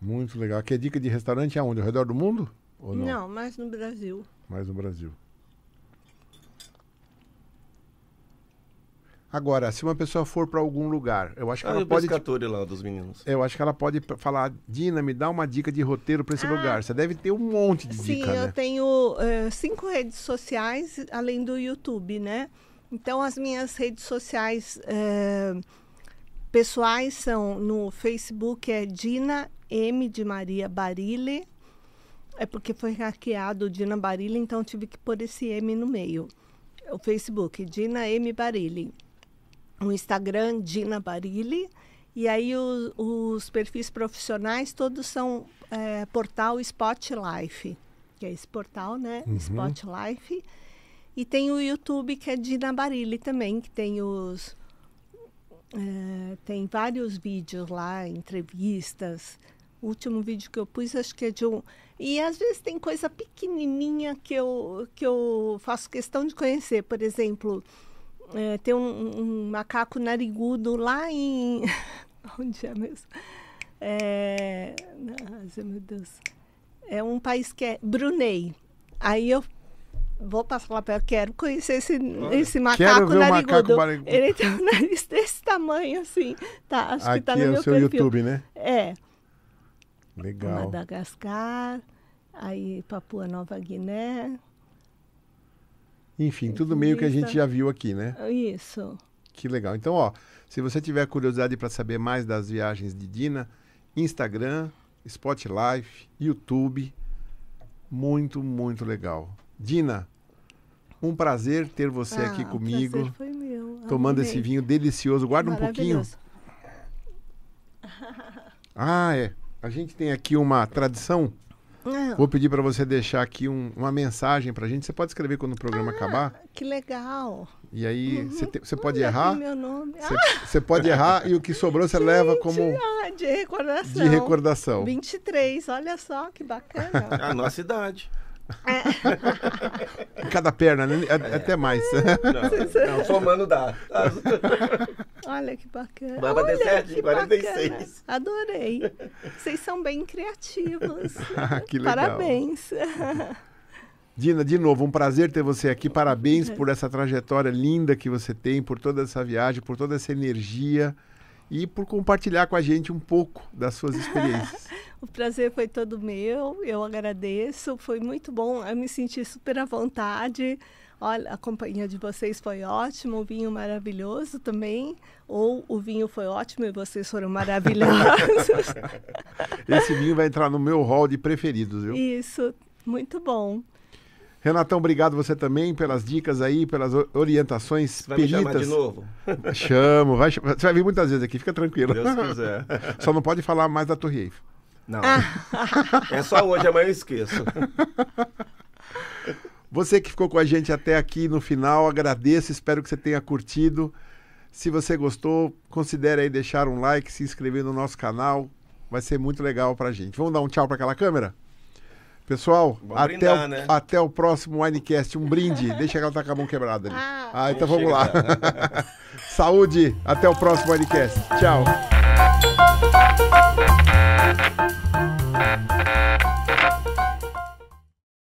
Muito legal. Que dica de restaurante é onde? Ao redor do mundo? Ou não? não, mais no Brasil. Mais no Brasil. Agora, se uma pessoa for para algum lugar, eu acho que ah, ela pode. Pescatori lá dos meninos. Eu acho que ela pode falar, Dina, me dá uma dica de roteiro para esse ah, lugar. Você deve ter um monte de sim, dica. Sim, eu né? tenho uh, cinco redes sociais, além do YouTube, né? Então, as minhas redes sociais uh, pessoais são no Facebook é Dina M de Maria Barile. É porque foi hackeado Dina Barile, então tive que pôr esse M no meio. O Facebook, Dina M Barile o Instagram Dina Barilli. E aí o, os perfis profissionais todos são é, portal Spot Life, que é esse portal, né? Uhum. Spot Life. E tem o YouTube que é Dina Barilli também, que tem os é, tem vários vídeos lá, entrevistas. O último vídeo que eu pus acho que é de um e às vezes tem coisa pequenininha que eu que eu faço questão de conhecer, por exemplo. É, tem um, um, macaco narigudo lá em. [LAUGHS] Onde é mesmo? É... meu Deus. É um país que é Brunei. Aí eu vou passar lá, para eu quero conhecer esse, Olha, esse macaco narigudo. Macaco... Ele tem um nariz [LAUGHS] desse tamanho, assim. Tá, acho Aqui que tá no é meu seu perfil. YouTube, né? É. Legal. Madagascar, aí Papua Nova Guiné, enfim, tudo meio que a gente já viu aqui, né? Isso. Que legal. Então, ó, se você tiver curiosidade para saber mais das viagens de Dina, Instagram, Spotify, YouTube, muito, muito legal. Dina, um prazer ter você ah, aqui comigo. Prazer foi meu. Tomando esse vinho delicioso. Guarda um pouquinho. Ah, é. A gente tem aqui uma tradição ah. Vou pedir para você deixar aqui um, uma mensagem para a gente. Você pode escrever quando o programa ah, acabar? Que legal. E aí, uhum. você uhum. pode Olha errar. Meu nome. Você ah. pode errar e o que sobrou você leva como. Ah, de recordação. De recordação. 23, olha só que bacana. [LAUGHS] a nossa idade. É. Cada perna, né? É, é. até mais. Não, não, somando dá. Olha que bacana. Baba Olha, 17, que 46. Bacana. Adorei. Vocês são bem criativos. Ah, que legal. Parabéns. Dina, de novo, um prazer ter você aqui. Parabéns por essa trajetória linda que você tem, por toda essa viagem, por toda essa energia e por compartilhar com a gente um pouco das suas experiências. [LAUGHS] o prazer foi todo meu, eu agradeço, foi muito bom, eu me senti super à vontade. Olha, a companhia de vocês foi ótima, o vinho maravilhoso também. Ou o vinho foi ótimo e vocês foram [LAUGHS] maravilhosos. Esse vinho vai entrar no meu hall de preferidos, viu? Isso, muito bom. Renatão, obrigado você também pelas dicas aí, pelas orientações você vai peritas. Vai chamar de novo? [LAUGHS] Chamo, vai, você vai vir muitas vezes aqui, fica tranquilo. Deus quiser. [LAUGHS] Só não pode falar mais da Torre Eiffel. Não. é só hoje, amanhã eu esqueço. [LAUGHS] Você que ficou com a gente até aqui no final, agradeço, espero que você tenha curtido. Se você gostou, considere aí deixar um like, se inscrever no nosso canal, vai ser muito legal pra gente. Vamos dar um tchau para aquela câmera? Pessoal, até, o, né? até o próximo Winecast. Um brinde. Deixa ela tá com a mão quebrada ali. Ah, ah então vamos lá. Né? lá. [LAUGHS] Saúde. Até o próximo Winecast. Tchau.